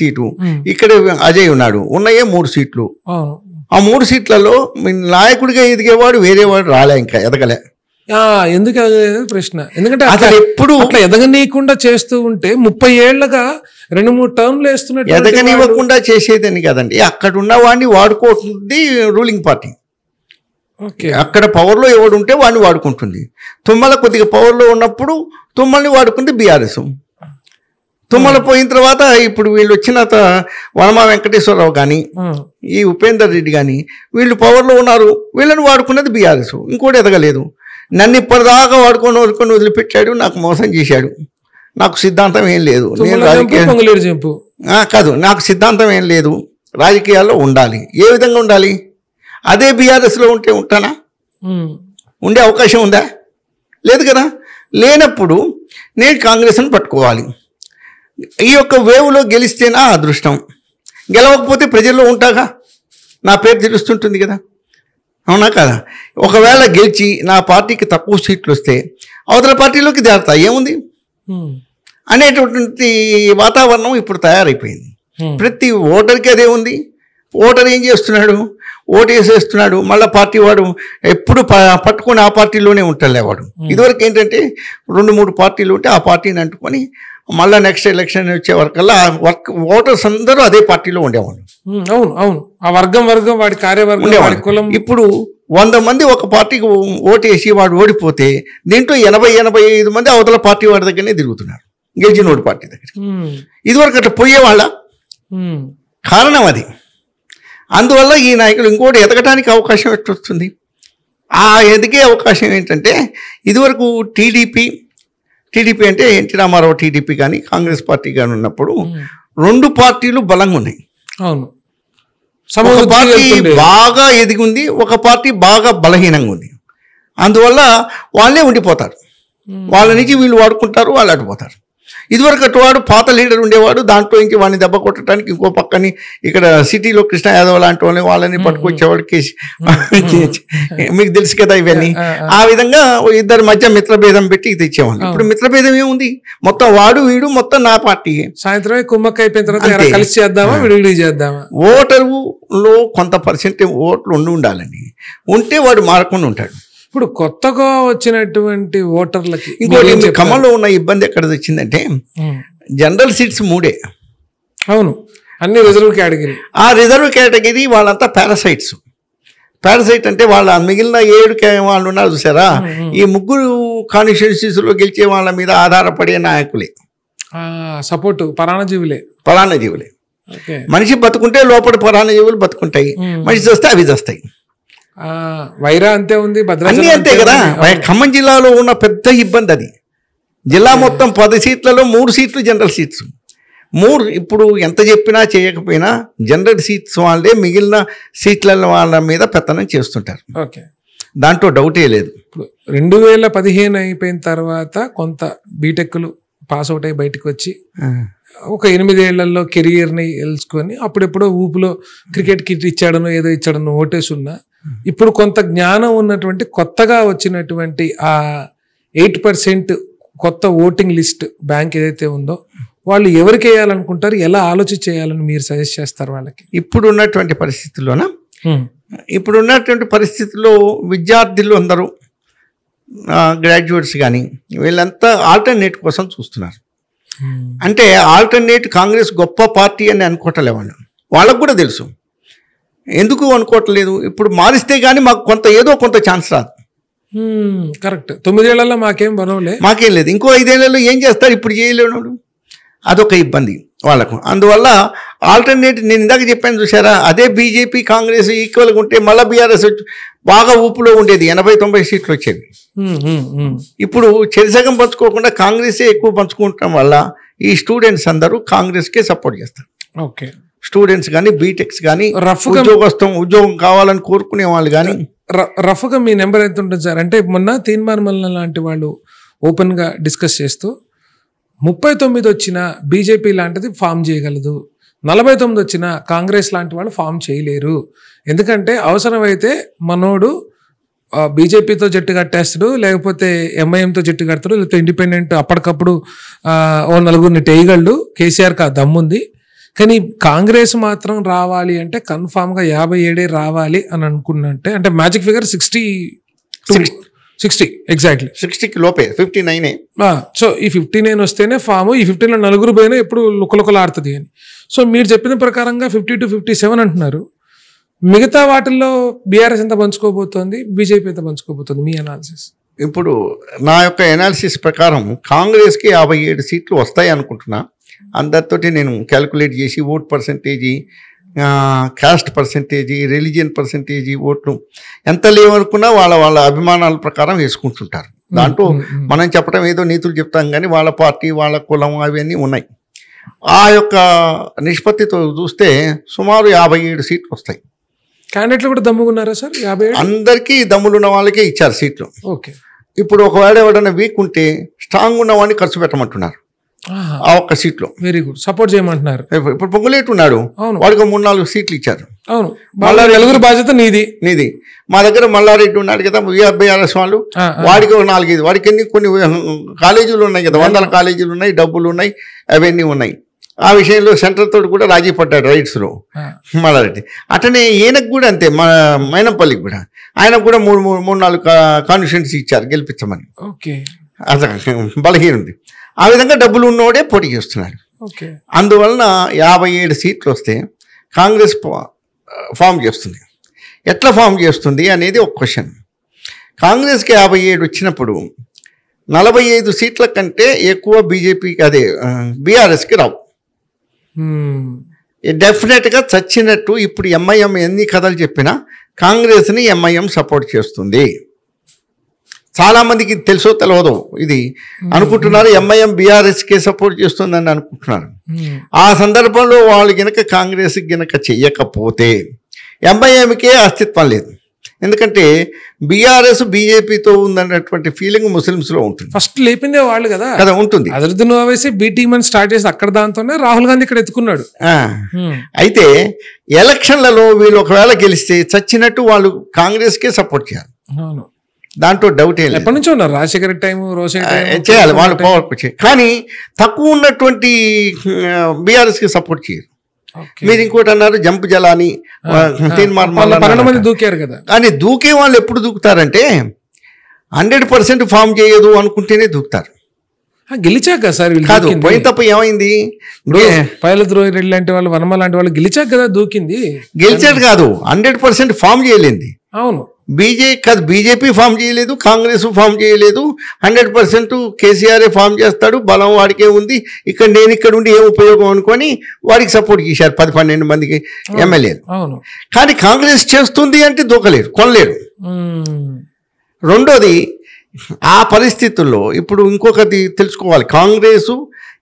సీటు ఇక్కడ అజయ్ ఉన్నాడు ఉన్నాయే మూడు సీట్లు ఆ మూడు సీట్లలో నాయకుడిగా ఎదిగేవాడు వేరేవాడు రాలే ఇంకా ఎదగలే ఎందుకు ప్రశ్న ఎందుకంటే అసలు ఎప్పుడు అట్లా ఎదగనీయకుండా చేస్తూ ఉంటే ముప్పై ఏళ్ళగా రెండు మూడు టర్మ్లు వేస్తున్నట్టు ఎదగనివ్వకుండా చేసేదని కదండి అక్కడ ఉన్న వాడిని వాడుకోతుంది రూలింగ్ పార్టీ ఓకే అక్కడ పవర్లో ఎవడు ఉంటే వాడిని వాడుకుంటుంది తుమ్మల కొద్దిగా పవర్లో ఉన్నప్పుడు తుమ్మల్ని వాడుకుంది బీఆర్ఎస్ తుమ్మల hmm. పోయిన తర్వాత ఇప్పుడు వీళ్ళు వచ్చిన వనమా వెంకటేశ్వరరావు కానీ hmm. ఈ ఉపేందర్ రెడ్డి కానీ వీళ్ళు పవర్లో ఉన్నారు వీళ్ళని వాడుకున్నది బీఆర్ఎస్ ఇంకోటి ఎదగలేదు నన్ను ఇప్పటిదాకా వాడుకొని వదులుకొని వదిలిపెట్టాడు నాకు మోసం చేశాడు నాకు సిద్ధాంతం ఏం లేదు నేను కాదు నాకు సిద్ధాంతం ఏం లేదు రాజకీయాల్లో ఉండాలి ఏ విధంగా ఉండాలి అదే బీఆర్ఎస్లో ఉంటే ఉంటానా ఉండే అవకాశం ఉందా లేదు కదా లేనప్పుడు నేను కాంగ్రెస్ని పట్టుకోవాలి ఈ యొక్క వేవ్లో గెలిస్తే నా అదృష్టం గెలవకపోతే ప్రజల్లో ఉంటాగా నా పేరు తెలుస్తుంటుంది కదా అవునా కదా ఒకవేళ గెలిచి నా పార్టీకి తక్కువ సీట్లు వస్తే అవతల పార్టీలోకి జారుతా ఏముంది అనేటటువంటి వాతావరణం ఇప్పుడు తయారైపోయింది ప్రతి ఓటర్కి అదే ఉంది ఓటర్ ఏం చేస్తున్నాడు ఓటేసేస్తున్నాడు మళ్ళీ పార్టీ వాడు ఎప్పుడు పట్టుకొని ఆ పార్టీలోనే ఉంటాడు ఇదివరకు ఏంటంటే రెండు మూడు పార్టీలు ఉంటే ఆ పార్టీని అంటుకొని మళ్ళీ నెక్స్ట్ ఎలక్షన్ వచ్చే వరకల్లా వర్క్ ఓటర్స్ అందరూ అదే పార్టీలో ఉండేవాడు అవును అవును ఆ వర్గం వర్గం వాడి కార్యవర్గం ఇప్పుడు వంద మంది ఒక పార్టీకి ఓటేసి వాడు ఓడిపోతే దీంట్లో ఎనభై ఎనభై ఐదు మంది అవతల పార్టీ వాడి దగ్గరనే తిరుగుతున్నారు గెలిచిన ఓటు పార్టీ దగ్గర ఇదివరకు అట్లా పోయేవాళ్ళ కారణం అది అందువల్ల ఈ నాయకులు ఇంకోటి ఎదగటానికి అవకాశం ఎట్టొస్తుంది ఆ ఎదిగే అవకాశం ఏంటంటే ఇదివరకు టీడీపీ టీడీపీ అంటే ఎన్టీ రామారావు టీడీపీ కానీ కాంగ్రెస్ పార్టీ కానీ ఉన్నప్పుడు రెండు పార్టీలు బలంగా ఉన్నాయి అవును సమూహ పార్టీ బాగా ఎదిగింది ఒక పార్టీ బాగా బలహీనంగా ఉంది అందువల్ల వాళ్ళే ఉండిపోతారు వాళ్ళ నుంచి వీళ్ళు వాడుకుంటారు వాళ్ళు అడిపోతారు ఇదివరకటి వాడు పాత లీడర్ ఉండేవాడు దాంట్లో ఇంక వాడిని దెబ్బ కొట్టడానికి ఇంకో పక్కని ఇక్కడ సిటీలో కృష్ణ యాదవ్ లాంటి వాళ్ళని వాళ్ళని పట్టుకొచ్చేవాడు కేసు మీకు తెలుసు కదా ఇవన్నీ ఆ విధంగా ఇద్దరి మధ్య మిత్రభేదం పెట్టి ఇది ఇచ్చేవాళ్ళు ఇప్పుడు మిత్రభేదం ఏముంది మొత్తం వాడు వీడు మొత్తం నా పార్టీ సాయంత్రం కుమ్మక్క అయిపోయిన తర్వాత కలిసి చేద్దామా విడివిడి చేద్దామా ఓటరులో కొంత పర్సెంట్ ఓట్లు ఉండి ఉండాలని ఉంటే వాడు మారకుండా ఉంటాడు ఇప్పుడు కొత్తగా వచ్చినటువంటి ఓటర్లకి ఇంకోటి కమల్లో ఉన్న ఇబ్బంది ఎక్కడ వచ్చిందంటే జనరల్ సీట్స్ మూడే అవును అన్ని రిజర్వ్ కేటగిరీ ఆ రిజర్వ్ కేటగిరీ వాళ్ళంతా పారాసైట్స్ పారాసైట్ అంటే వాళ్ళ మిగిలిన ఏడు వాళ్ళు ఉన్నారు చూసారా ఈ ముగ్గురు కాన్స్టిట్యున్సీస్లో గెలిచే వాళ్ళ మీద ఆధారపడే నాయకులే సపోర్టు పరాణజీవులే పరాణజీవులే మనిషి బతుకుంటే లోపల పరాణజీవులు బతుకుంటాయి మనిషి చేస్తే అవి చేస్తాయి వైరా అంతే ఉంది భద్రాచలం అంతే కదా ఖమ్మం జిల్లాలో ఉన్న పెద్ద ఇబ్బంది అది జిల్లా మొత్తం పది సీట్లలో మూడు సీట్లు జనరల్ సీట్స్ మూడు ఇప్పుడు ఎంత చెప్పినా చేయకపోయినా జనరల్ సీట్స్ వాళ్ళే మిగిలిన సీట్ల వాళ్ళ మీద పెత్తనం చేస్తుంటారు ఓకే దాంట్లో డౌటే లేదు ఇప్పుడు రెండు వేల పదిహేను అయిపోయిన తర్వాత కొంత బీటెక్లు పాస్ అవుట్ అయి బయటకు వచ్చి ఒక ఎనిమిదేళ్లలో కెరియర్ని ఎల్చుకొని అప్పుడెప్పుడో ఊపులో క్రికెట్ కిట్ ఇచ్చాడనో ఏదో ఇచ్చాడనో ఓటేసున్నా ఇప్పుడు కొంత జ్ఞానం ఉన్నటువంటి కొత్తగా వచ్చినటువంటి ఆ ఎయిట్ పర్సెంట్ కొత్త ఓటింగ్ లిస్ట్ బ్యాంక్ ఏదైతే ఉందో వాళ్ళు ఎవరికి వేయాలనుకుంటారు ఎలా ఆలోచన చేయాలని మీరు సజెస్ట్ చేస్తారు వాళ్ళకి ఇప్పుడు ఉన్నటువంటి పరిస్థితుల్లోనా ఇప్పుడు ఉన్నటువంటి పరిస్థితుల్లో విద్యార్థులు అందరూ గ్రాడ్యుయేట్స్ కానీ వీళ్ళంతా ఆల్టర్నేట్ కోసం చూస్తున్నారు అంటే ఆల్టర్నేట్ కాంగ్రెస్ గొప్ప పార్టీ అని అనుకోవట్లేవాళ్ళు వాళ్ళకు కూడా తెలుసు ఎందుకు అనుకోవట్లేదు ఇప్పుడు మారిస్తే కానీ మాకు కొంత ఏదో కొంత ఛాన్స్ రాదు కరెక్ట్ తొమ్మిదేళ్లలో మాకేం బలవలే మాకేం లేదు ఇంకో ఐదేళ్లలో ఏం చేస్తారు ఇప్పుడు చేయలేడు అదొక ఇబ్బంది వాళ్ళకు అందువల్ల ఆల్టర్నేట్ నేను ఇందాక చెప్పాను చూసారా అదే బీజేపీ కాంగ్రెస్ ఈక్వల్గా ఉంటే మళ్ళీ బీఆర్ఎస్ బాగా ఊపులో ఉండేది ఎనభై తొంభై సీట్లు వచ్చేది ఇప్పుడు చెరిసగం పంచుకోకుండా కాంగ్రెసే ఎక్కువ పంచుకుంటాం వల్ల ఈ స్టూడెంట్స్ అందరూ కాంగ్రెస్కే సపోర్ట్ చేస్తారు ఓకే స్టూడెంట్స్ కానీ బీటెక్స్ కానీ ఉద్యోగస్తం ఉద్యోగం కావాలని కోరుకునే వాళ్ళు కానీ రఫ్గా మీ నెంబర్ ఎంత ఉంటుంది సార్ అంటే మొన్న తీర్మానం మల్ల లాంటి వాళ్ళు ఓపెన్గా డిస్కస్ చేస్తూ ముప్పై తొమ్మిది వచ్చిన బీజేపీ లాంటిది ఫామ్ చేయగలదు నలభై తొమ్మిది వచ్చిన కాంగ్రెస్ లాంటి వాళ్ళు ఫామ్ చేయలేరు ఎందుకంటే అవసరమైతే మనోడు బీజేపీతో జట్టు కట్టేస్తాడు లేకపోతే ఎంఐఎంతో జట్టు కడతాడు లేకపోతే ఇండిపెండెంట్ అప్పటికప్పుడు ఓ నలుగురిని టేయగళ్ళు కేసీఆర్కి ఆ దమ్ముంది కానీ కాంగ్రెస్ మాత్రం రావాలి అంటే కన్ఫామ్గా యాభై ఏడే రావాలి అని అనుకున్నట్టే అంటే magic figure sixty sixty exactly సిక్స్టీకి లోపే ఫిఫ్టీ నైనే సో ఈ ఫిఫ్టీ నైన్ వస్తేనే ఫామ్ ఈ ఫిఫ్టీలో నలుగురు పోయినా ఎప్పుడు ఆడుతుంది అని సో మీరు చెప్పిన ప్రకారంగా ఫిఫ్టీ టు ఫిఫ్టీ సెవెన్ అంటున్నారు మిగతా వాటిల్లో బీఆర్ఎస్ ఎంత పంచుకోబోతోంది బీజేపీ ఎంత పంచుకోబోతోంది మీ అనాలిసిస్ ఇప్పుడు నా యొక్క ఎనాలిసిస్ ప్రకారం కాంగ్రెస్కి యాభై ఏడు సీట్లు వస్తాయి అనుకుంటున్నా అందరితోటి నేను క్యాలిక్యులేట్ చేసి vote percentage caste percentage religion percentage ఓట్లు ఎంత లేవనుకున్నా వాళ్ళ వాళ్ళ అభిమానాల ప్రకారం వేసుకుంటుంటారు దాంట్లో మనం చెప్పడం ఏదో నీతులు చెప్తాం కానీ వాళ్ళ పార్టీ వాళ్ళ కులం అవన్నీ ఉన్నాయి ఆ యొక్క నిష్పత్తితో చూస్తే సుమారు యాభై ఏడు సీట్లు వస్తాయి క్యాండిడేట్లు కూడా దమ్ముకున్నారా సార్ యాభై అందరికీ దమ్ములున్న వాళ్ళకే ఇచ్చారు సీట్లు ఓకే ఇప్పుడు ఒకవేళ ఎవడన్నా వీక్ ఉంటే స్ట్రాంగ్ ఉన్న వాడిని ఖర్చు పెట్టమంటున్నారు ఆ ఒక్క సీట్లో వెరీ గుడ్ సపోర్ట్ చేయమంటున్నారు ఇప్పుడు పొంగులేటు ఉన్నాడు అవును వాడికి మూడు నాలుగు సీట్లు ఇచ్చారు అవును మల్లారెడ్డి నలుగురు బాధ్యత నీది నీది మా దగ్గర మల్లారెడ్డి ఉన్నాడు కదా బీఆర్ఎస్ వాళ్ళు వాడికి ఒక నాలుగైదు వాడికి ఎన్ని కొన్ని కాలేజీలు ఉన్నాయి కదా వందల కాలేజీలు ఉన్నాయి డబ్బులు ఉన్నాయి అవన్నీ ఉన్నాయి ఆ విషయంలో సెంటర్ తోటి కూడా రాజీ పడ్డాడు రైట్స్లో మల్లారెడ్డి అట్లనే ఈయనకు కూడా అంతే మా మైనంపల్లికి కూడా ఆయనకు కూడా మూడు మూడు మూడు నాలుగు కాన్స్టిట్యూన్సీ ఇచ్చారు గెలిపించమని ఓకే అట్లా బలహీనుంది ఆ విధంగా డబ్బులు ఉన్నోడే పోటీ చేస్తున్నాడు అందువలన యాభై ఏడు సీట్లు వస్తే కాంగ్రెస్ ఫామ్ చేస్తుంది ఎట్లా ఫామ్ చేస్తుంది అనేది ఒక క్వశ్చన్ కాంగ్రెస్కి యాభై ఏడు వచ్చినప్పుడు నలభై ఐదు సీట్ల కంటే ఎక్కువ బీజేపీకి అదే బీఆర్ఎస్కి రావు డెఫినెట్గా చచ్చినట్టు ఇప్పుడు ఎంఐఎం ఎన్ని కథలు చెప్పినా కాంగ్రెస్ని ఎంఐఎం సపోర్ట్ చేస్తుంది చాలామందికి తెలుసో తెలవదు ఇది అనుకుంటున్నారు ఎంఐఎం బీఆర్ఎస్కే సపోర్ట్ చేస్తుందని అనుకుంటున్నారు ఆ సందర్భంలో వాళ్ళు గనక కాంగ్రెస్ గనక చెయ్యకపోతే ఎంఐఎంకే అస్తిత్వం లేదు ఎందుకంటే బీఆర్ఎస్ బీజేపీతో ఉందన్నటువంటి ఫీలింగ్ లో ఉంటుంది ఫస్ట్ లేపిందే వాళ్ళు కదా కదా ఉంటుంది అదరుద్దీన్ ఓవైసీ బీ స్టార్ట్ చేసి అక్కడ దాంతోనే రాహుల్ గాంధీ ఇక్కడ ఎత్తుకున్నాడు అయితే ఎలక్షన్లలో వీళ్ళు ఒకవేళ గెలిస్తే చచ్చినట్టు వాళ్ళు కాంగ్రెస్కే సపోర్ట్ చేయాలి అవును దాంట్లో డౌట్ ఏం ఎప్పటి నుంచి ఉన్నారు రాజశేఖర టైం రోజశేఖర్ చేయాలి వాళ్ళు పవర్ వచ్చే కానీ తక్కువ ఉన్నటువంటి బీఆర్ఎస్కి సపోర్ట్ చేయరు మీరు ఇంకోటి అన్నారు జంప్ జలాని మంది దూకారు కదా కానీ దూకే వాళ్ళు ఎప్పుడు దూకుతారంటే హండ్రెడ్ పర్సెంట్ ఫామ్ చేయదు అనుకుంటేనే దూకుతారు గెలిచాక సార్ కాదు పోయిన తప్ప ఏమైంది ద్రోహి రెడ్డి లాంటి వాళ్ళు వర్మ లాంటి వాళ్ళు గెలిచాక కదా దూకింది గెలిచాడు కాదు హండ్రెడ్ పర్సెంట్ ఫామ్ చేయలేంది అవును బీజే కాదు బీజేపీ ఫామ్ చేయలేదు కాంగ్రెస్ ఫామ్ చేయలేదు హండ్రెడ్ పర్సెంట్ కేసీఆరే ఫామ్ చేస్తాడు బలం వాడికే ఉంది ఇక్కడ నేను ఇక్కడ ఉండి ఏం ఉపయోగం అనుకొని వాడికి సపోర్ట్ చేశారు పది పన్నెండు మందికి ఎమ్మెల్యేలు కానీ కాంగ్రెస్ చేస్తుంది అంటే దూకలేరు కొనలేరు రెండోది ఆ పరిస్థితుల్లో ఇప్పుడు ఇంకొకటి తెలుసుకోవాలి కాంగ్రెస్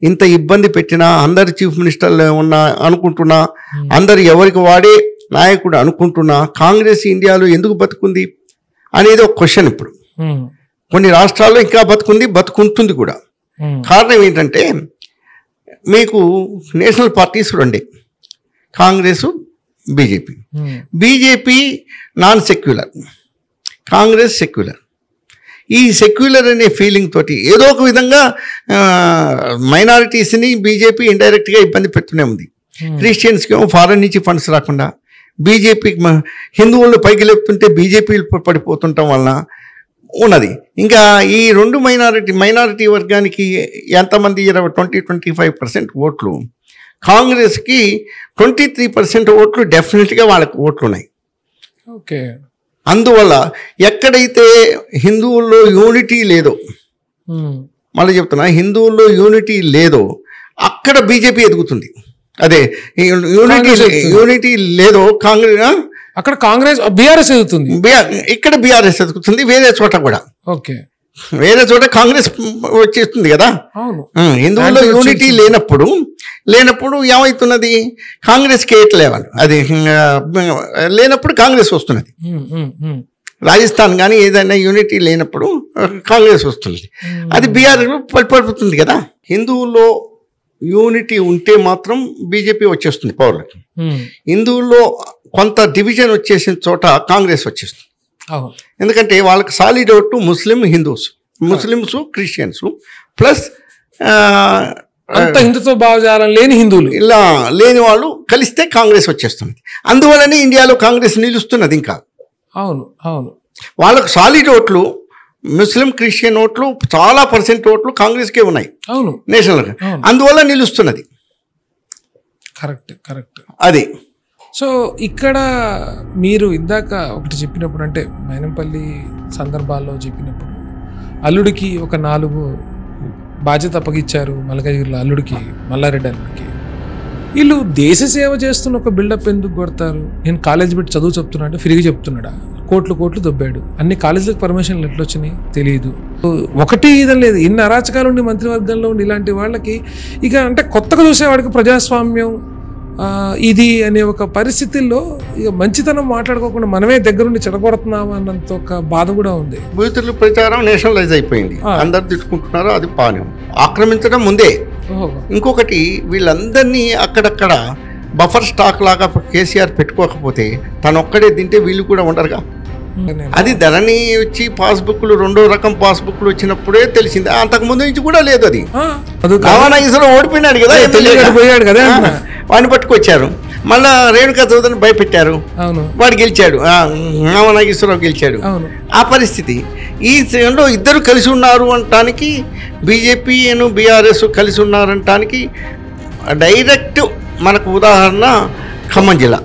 ఇంత ఇబ్బంది పెట్టినా అందరి చీఫ్ మినిస్టర్లు ఉన్నా అనుకుంటున్నా అందరు ఎవరికి వాడే నాయకుడు అనుకుంటున్నా కాంగ్రెస్ ఇండియాలో ఎందుకు బతుకుంది అనేది ఒక క్వశ్చన్ ఇప్పుడు కొన్ని రాష్ట్రాల్లో ఇంకా బతుకుంది బతుకుంటుంది కూడా కారణం ఏంటంటే మీకు నేషనల్ పార్టీస్ రండి Congress BJP BJP non secular Congress secular ఈ సెక్యులర్ అనే ఫీలింగ్ తోటి ఏదో ఒక విధంగా మైనారిటీస్ని బీజేపీ ఇండైరెక్ట్గా ఇబ్బంది పెడుతూనే ఉంది క్రిస్టియన్స్కి hmm. ఏమో ఫారెన్ నుంచి ఫండ్స్ రాకుండా బీజేపీకి హిందువులు పైకి లేపుతుంటే బీజేపీ పడిపోతుండటం వలన ఉన్నది ఇంకా ఈ రెండు మైనారిటీ మైనారిటీ వర్గానికి ఎంతమంది ఇరవై ట్వంటీ ట్వంటీ ఫైవ్ పర్సెంట్ ఓట్లు కాంగ్రెస్కి ట్వంటీ త్రీ పర్సెంట్ ఓట్లు డెఫినెట్గా వాళ్ళకి ఓట్లు ఉన్నాయి ఓకే అందువల్ల ఎక్కడైతే హిందువుల్లో యూనిటీ లేదో మళ్ళీ చెప్తున్నా హిందువుల్లో యూనిటీ లేదో అక్కడ బీజేపీ ఎదుగుతుంది అదే యూనిటీ యూనిటీ లేదో కాంగ్రెస్ అక్కడ కాంగ్రెస్ బీఆర్ఎస్ ఎదుగుతుంది ఇక్కడ బీఆర్ఎస్ ఎదుగుతుంది వేరే చోట కూడా ఓకే వేరే చోట కాంగ్రెస్ వచ్చేస్తుంది కదా హిందువుల్లో యూనిటీ లేనప్పుడు లేనప్పుడు ఏమవుతున్నది కాంగ్రెస్ కేయట్లేవాళ్ళు అది లేనప్పుడు కాంగ్రెస్ వస్తున్నది రాజస్థాన్ కానీ ఏదైనా యూనిటీ లేనప్పుడు కాంగ్రెస్ వస్తుంది అది బీఆర్ పడిపోతుంది కదా హిందువుల్లో యూనిటీ ఉంటే మాత్రం బీజేపీ వచ్చేస్తుంది పవర్లకి హిందువుల్లో కొంత డివిజన్ వచ్చేసిన చోట కాంగ్రెస్ వచ్చేస్తుంది ఎందుకంటే వాళ్ళకి solid out Muslim Hindus Muslims Christians plus అంత హిందుత్వ భావజాలం లేని హిందువులు ఇలా లేని వాళ్ళు కలిస్తే కాంగ్రెస్ వచ్చేస్తుంది అందువలనే ఇండియాలో కాంగ్రెస్ నిలుస్తున్నది ఇంకా అవును అవును వాళ్ళకు సాలిడ్ ఓట్లు ముస్లిం క్రిస్టియన్ ఓట్లు చాలా పర్సెంట్ ఓట్లు కాంగ్రెస్కే ఉన్నాయి అవును నేషనల్గా అందువల్ల నిలుస్తున్నది కరెక్ట్ కరెక్ట్ అది సో ఇక్కడ మీరు ఇందాక ఒకటి చెప్పినప్పుడు అంటే మైనంపల్లి సందర్భాల్లో చెప్పినప్పుడు అల్లుడికి ఒక నాలుగు బాధ్యత అప్పగిచ్చారు మలకగిరిలో అల్లుడికి మల్లారెడ్డి అల్లుడికి వీళ్ళు దేశ సేవ చేస్తున్న ఒక బిల్డప్ ఎందుకు కొడతారు నేను కాలేజ్ పెట్టి చదువు చెప్తున్నా అంటే ఫ్రీగా చెప్తున్నాడా కోట్లు కోట్లు దొబ్బాడు అన్ని కాలేజీలకు పర్మిషన్లు ఎట్లా వచ్చినాయి తెలియదు ఒకటి ఇదని లేదు ఇన్ని అరాచకాలు ఉండి మంత్రివర్గంలో ఉండి ఇలాంటి వాళ్ళకి ఇక అంటే కొత్తగా చూసేవాడికి ప్రజాస్వామ్యం ఇది అనే ఒక పరిస్థితుల్లో ఇక మంచితనం మాట్లాడుకోకుండా మనమే దగ్గరుండి చెడగొడుతున్నాం అన్నంత ఒక బాధ కూడా ఉంది బూతులు ప్రచారం నేషనలైజ్ అయిపోయింది అందరు తీసుకుంటున్నారు అది పానీయం ఆక్రమించడం ముందే ఇంకొకటి వీళ్ళందరినీ అక్కడక్కడ బఫర్ స్టాక్ లాగా కేసీఆర్ పెట్టుకోకపోతే తను ఒక్కడే తింటే వీళ్ళు కూడా ఉండరుగా అది ధరణి వచ్చి పాస్బుక్లు రెండో రకం పాస్బుక్లు వచ్చినప్పుడే తెలిసింది అంతకు ముందు నుంచి కూడా లేదు అది రవాణా ఓడిపోయినాడు కదా తెలియకపోయాడు కదా వాడిని పట్టుకొచ్చారు మళ్ళా రేణుకా చదువుని భయపెట్టారు వాడు గెలిచాడు రామనాగేశ్వరరావు గెలిచాడు ఆ పరిస్థితి ఈ సమయంలో ఇద్దరు కలిసి ఉన్నారు అనటానికి బీజేపీ బీఆర్ఎస్ కలిసి ఉన్నారంటానికి డైరెక్ట్ మనకు ఉదాహరణ ఖమ్మం జిల్లా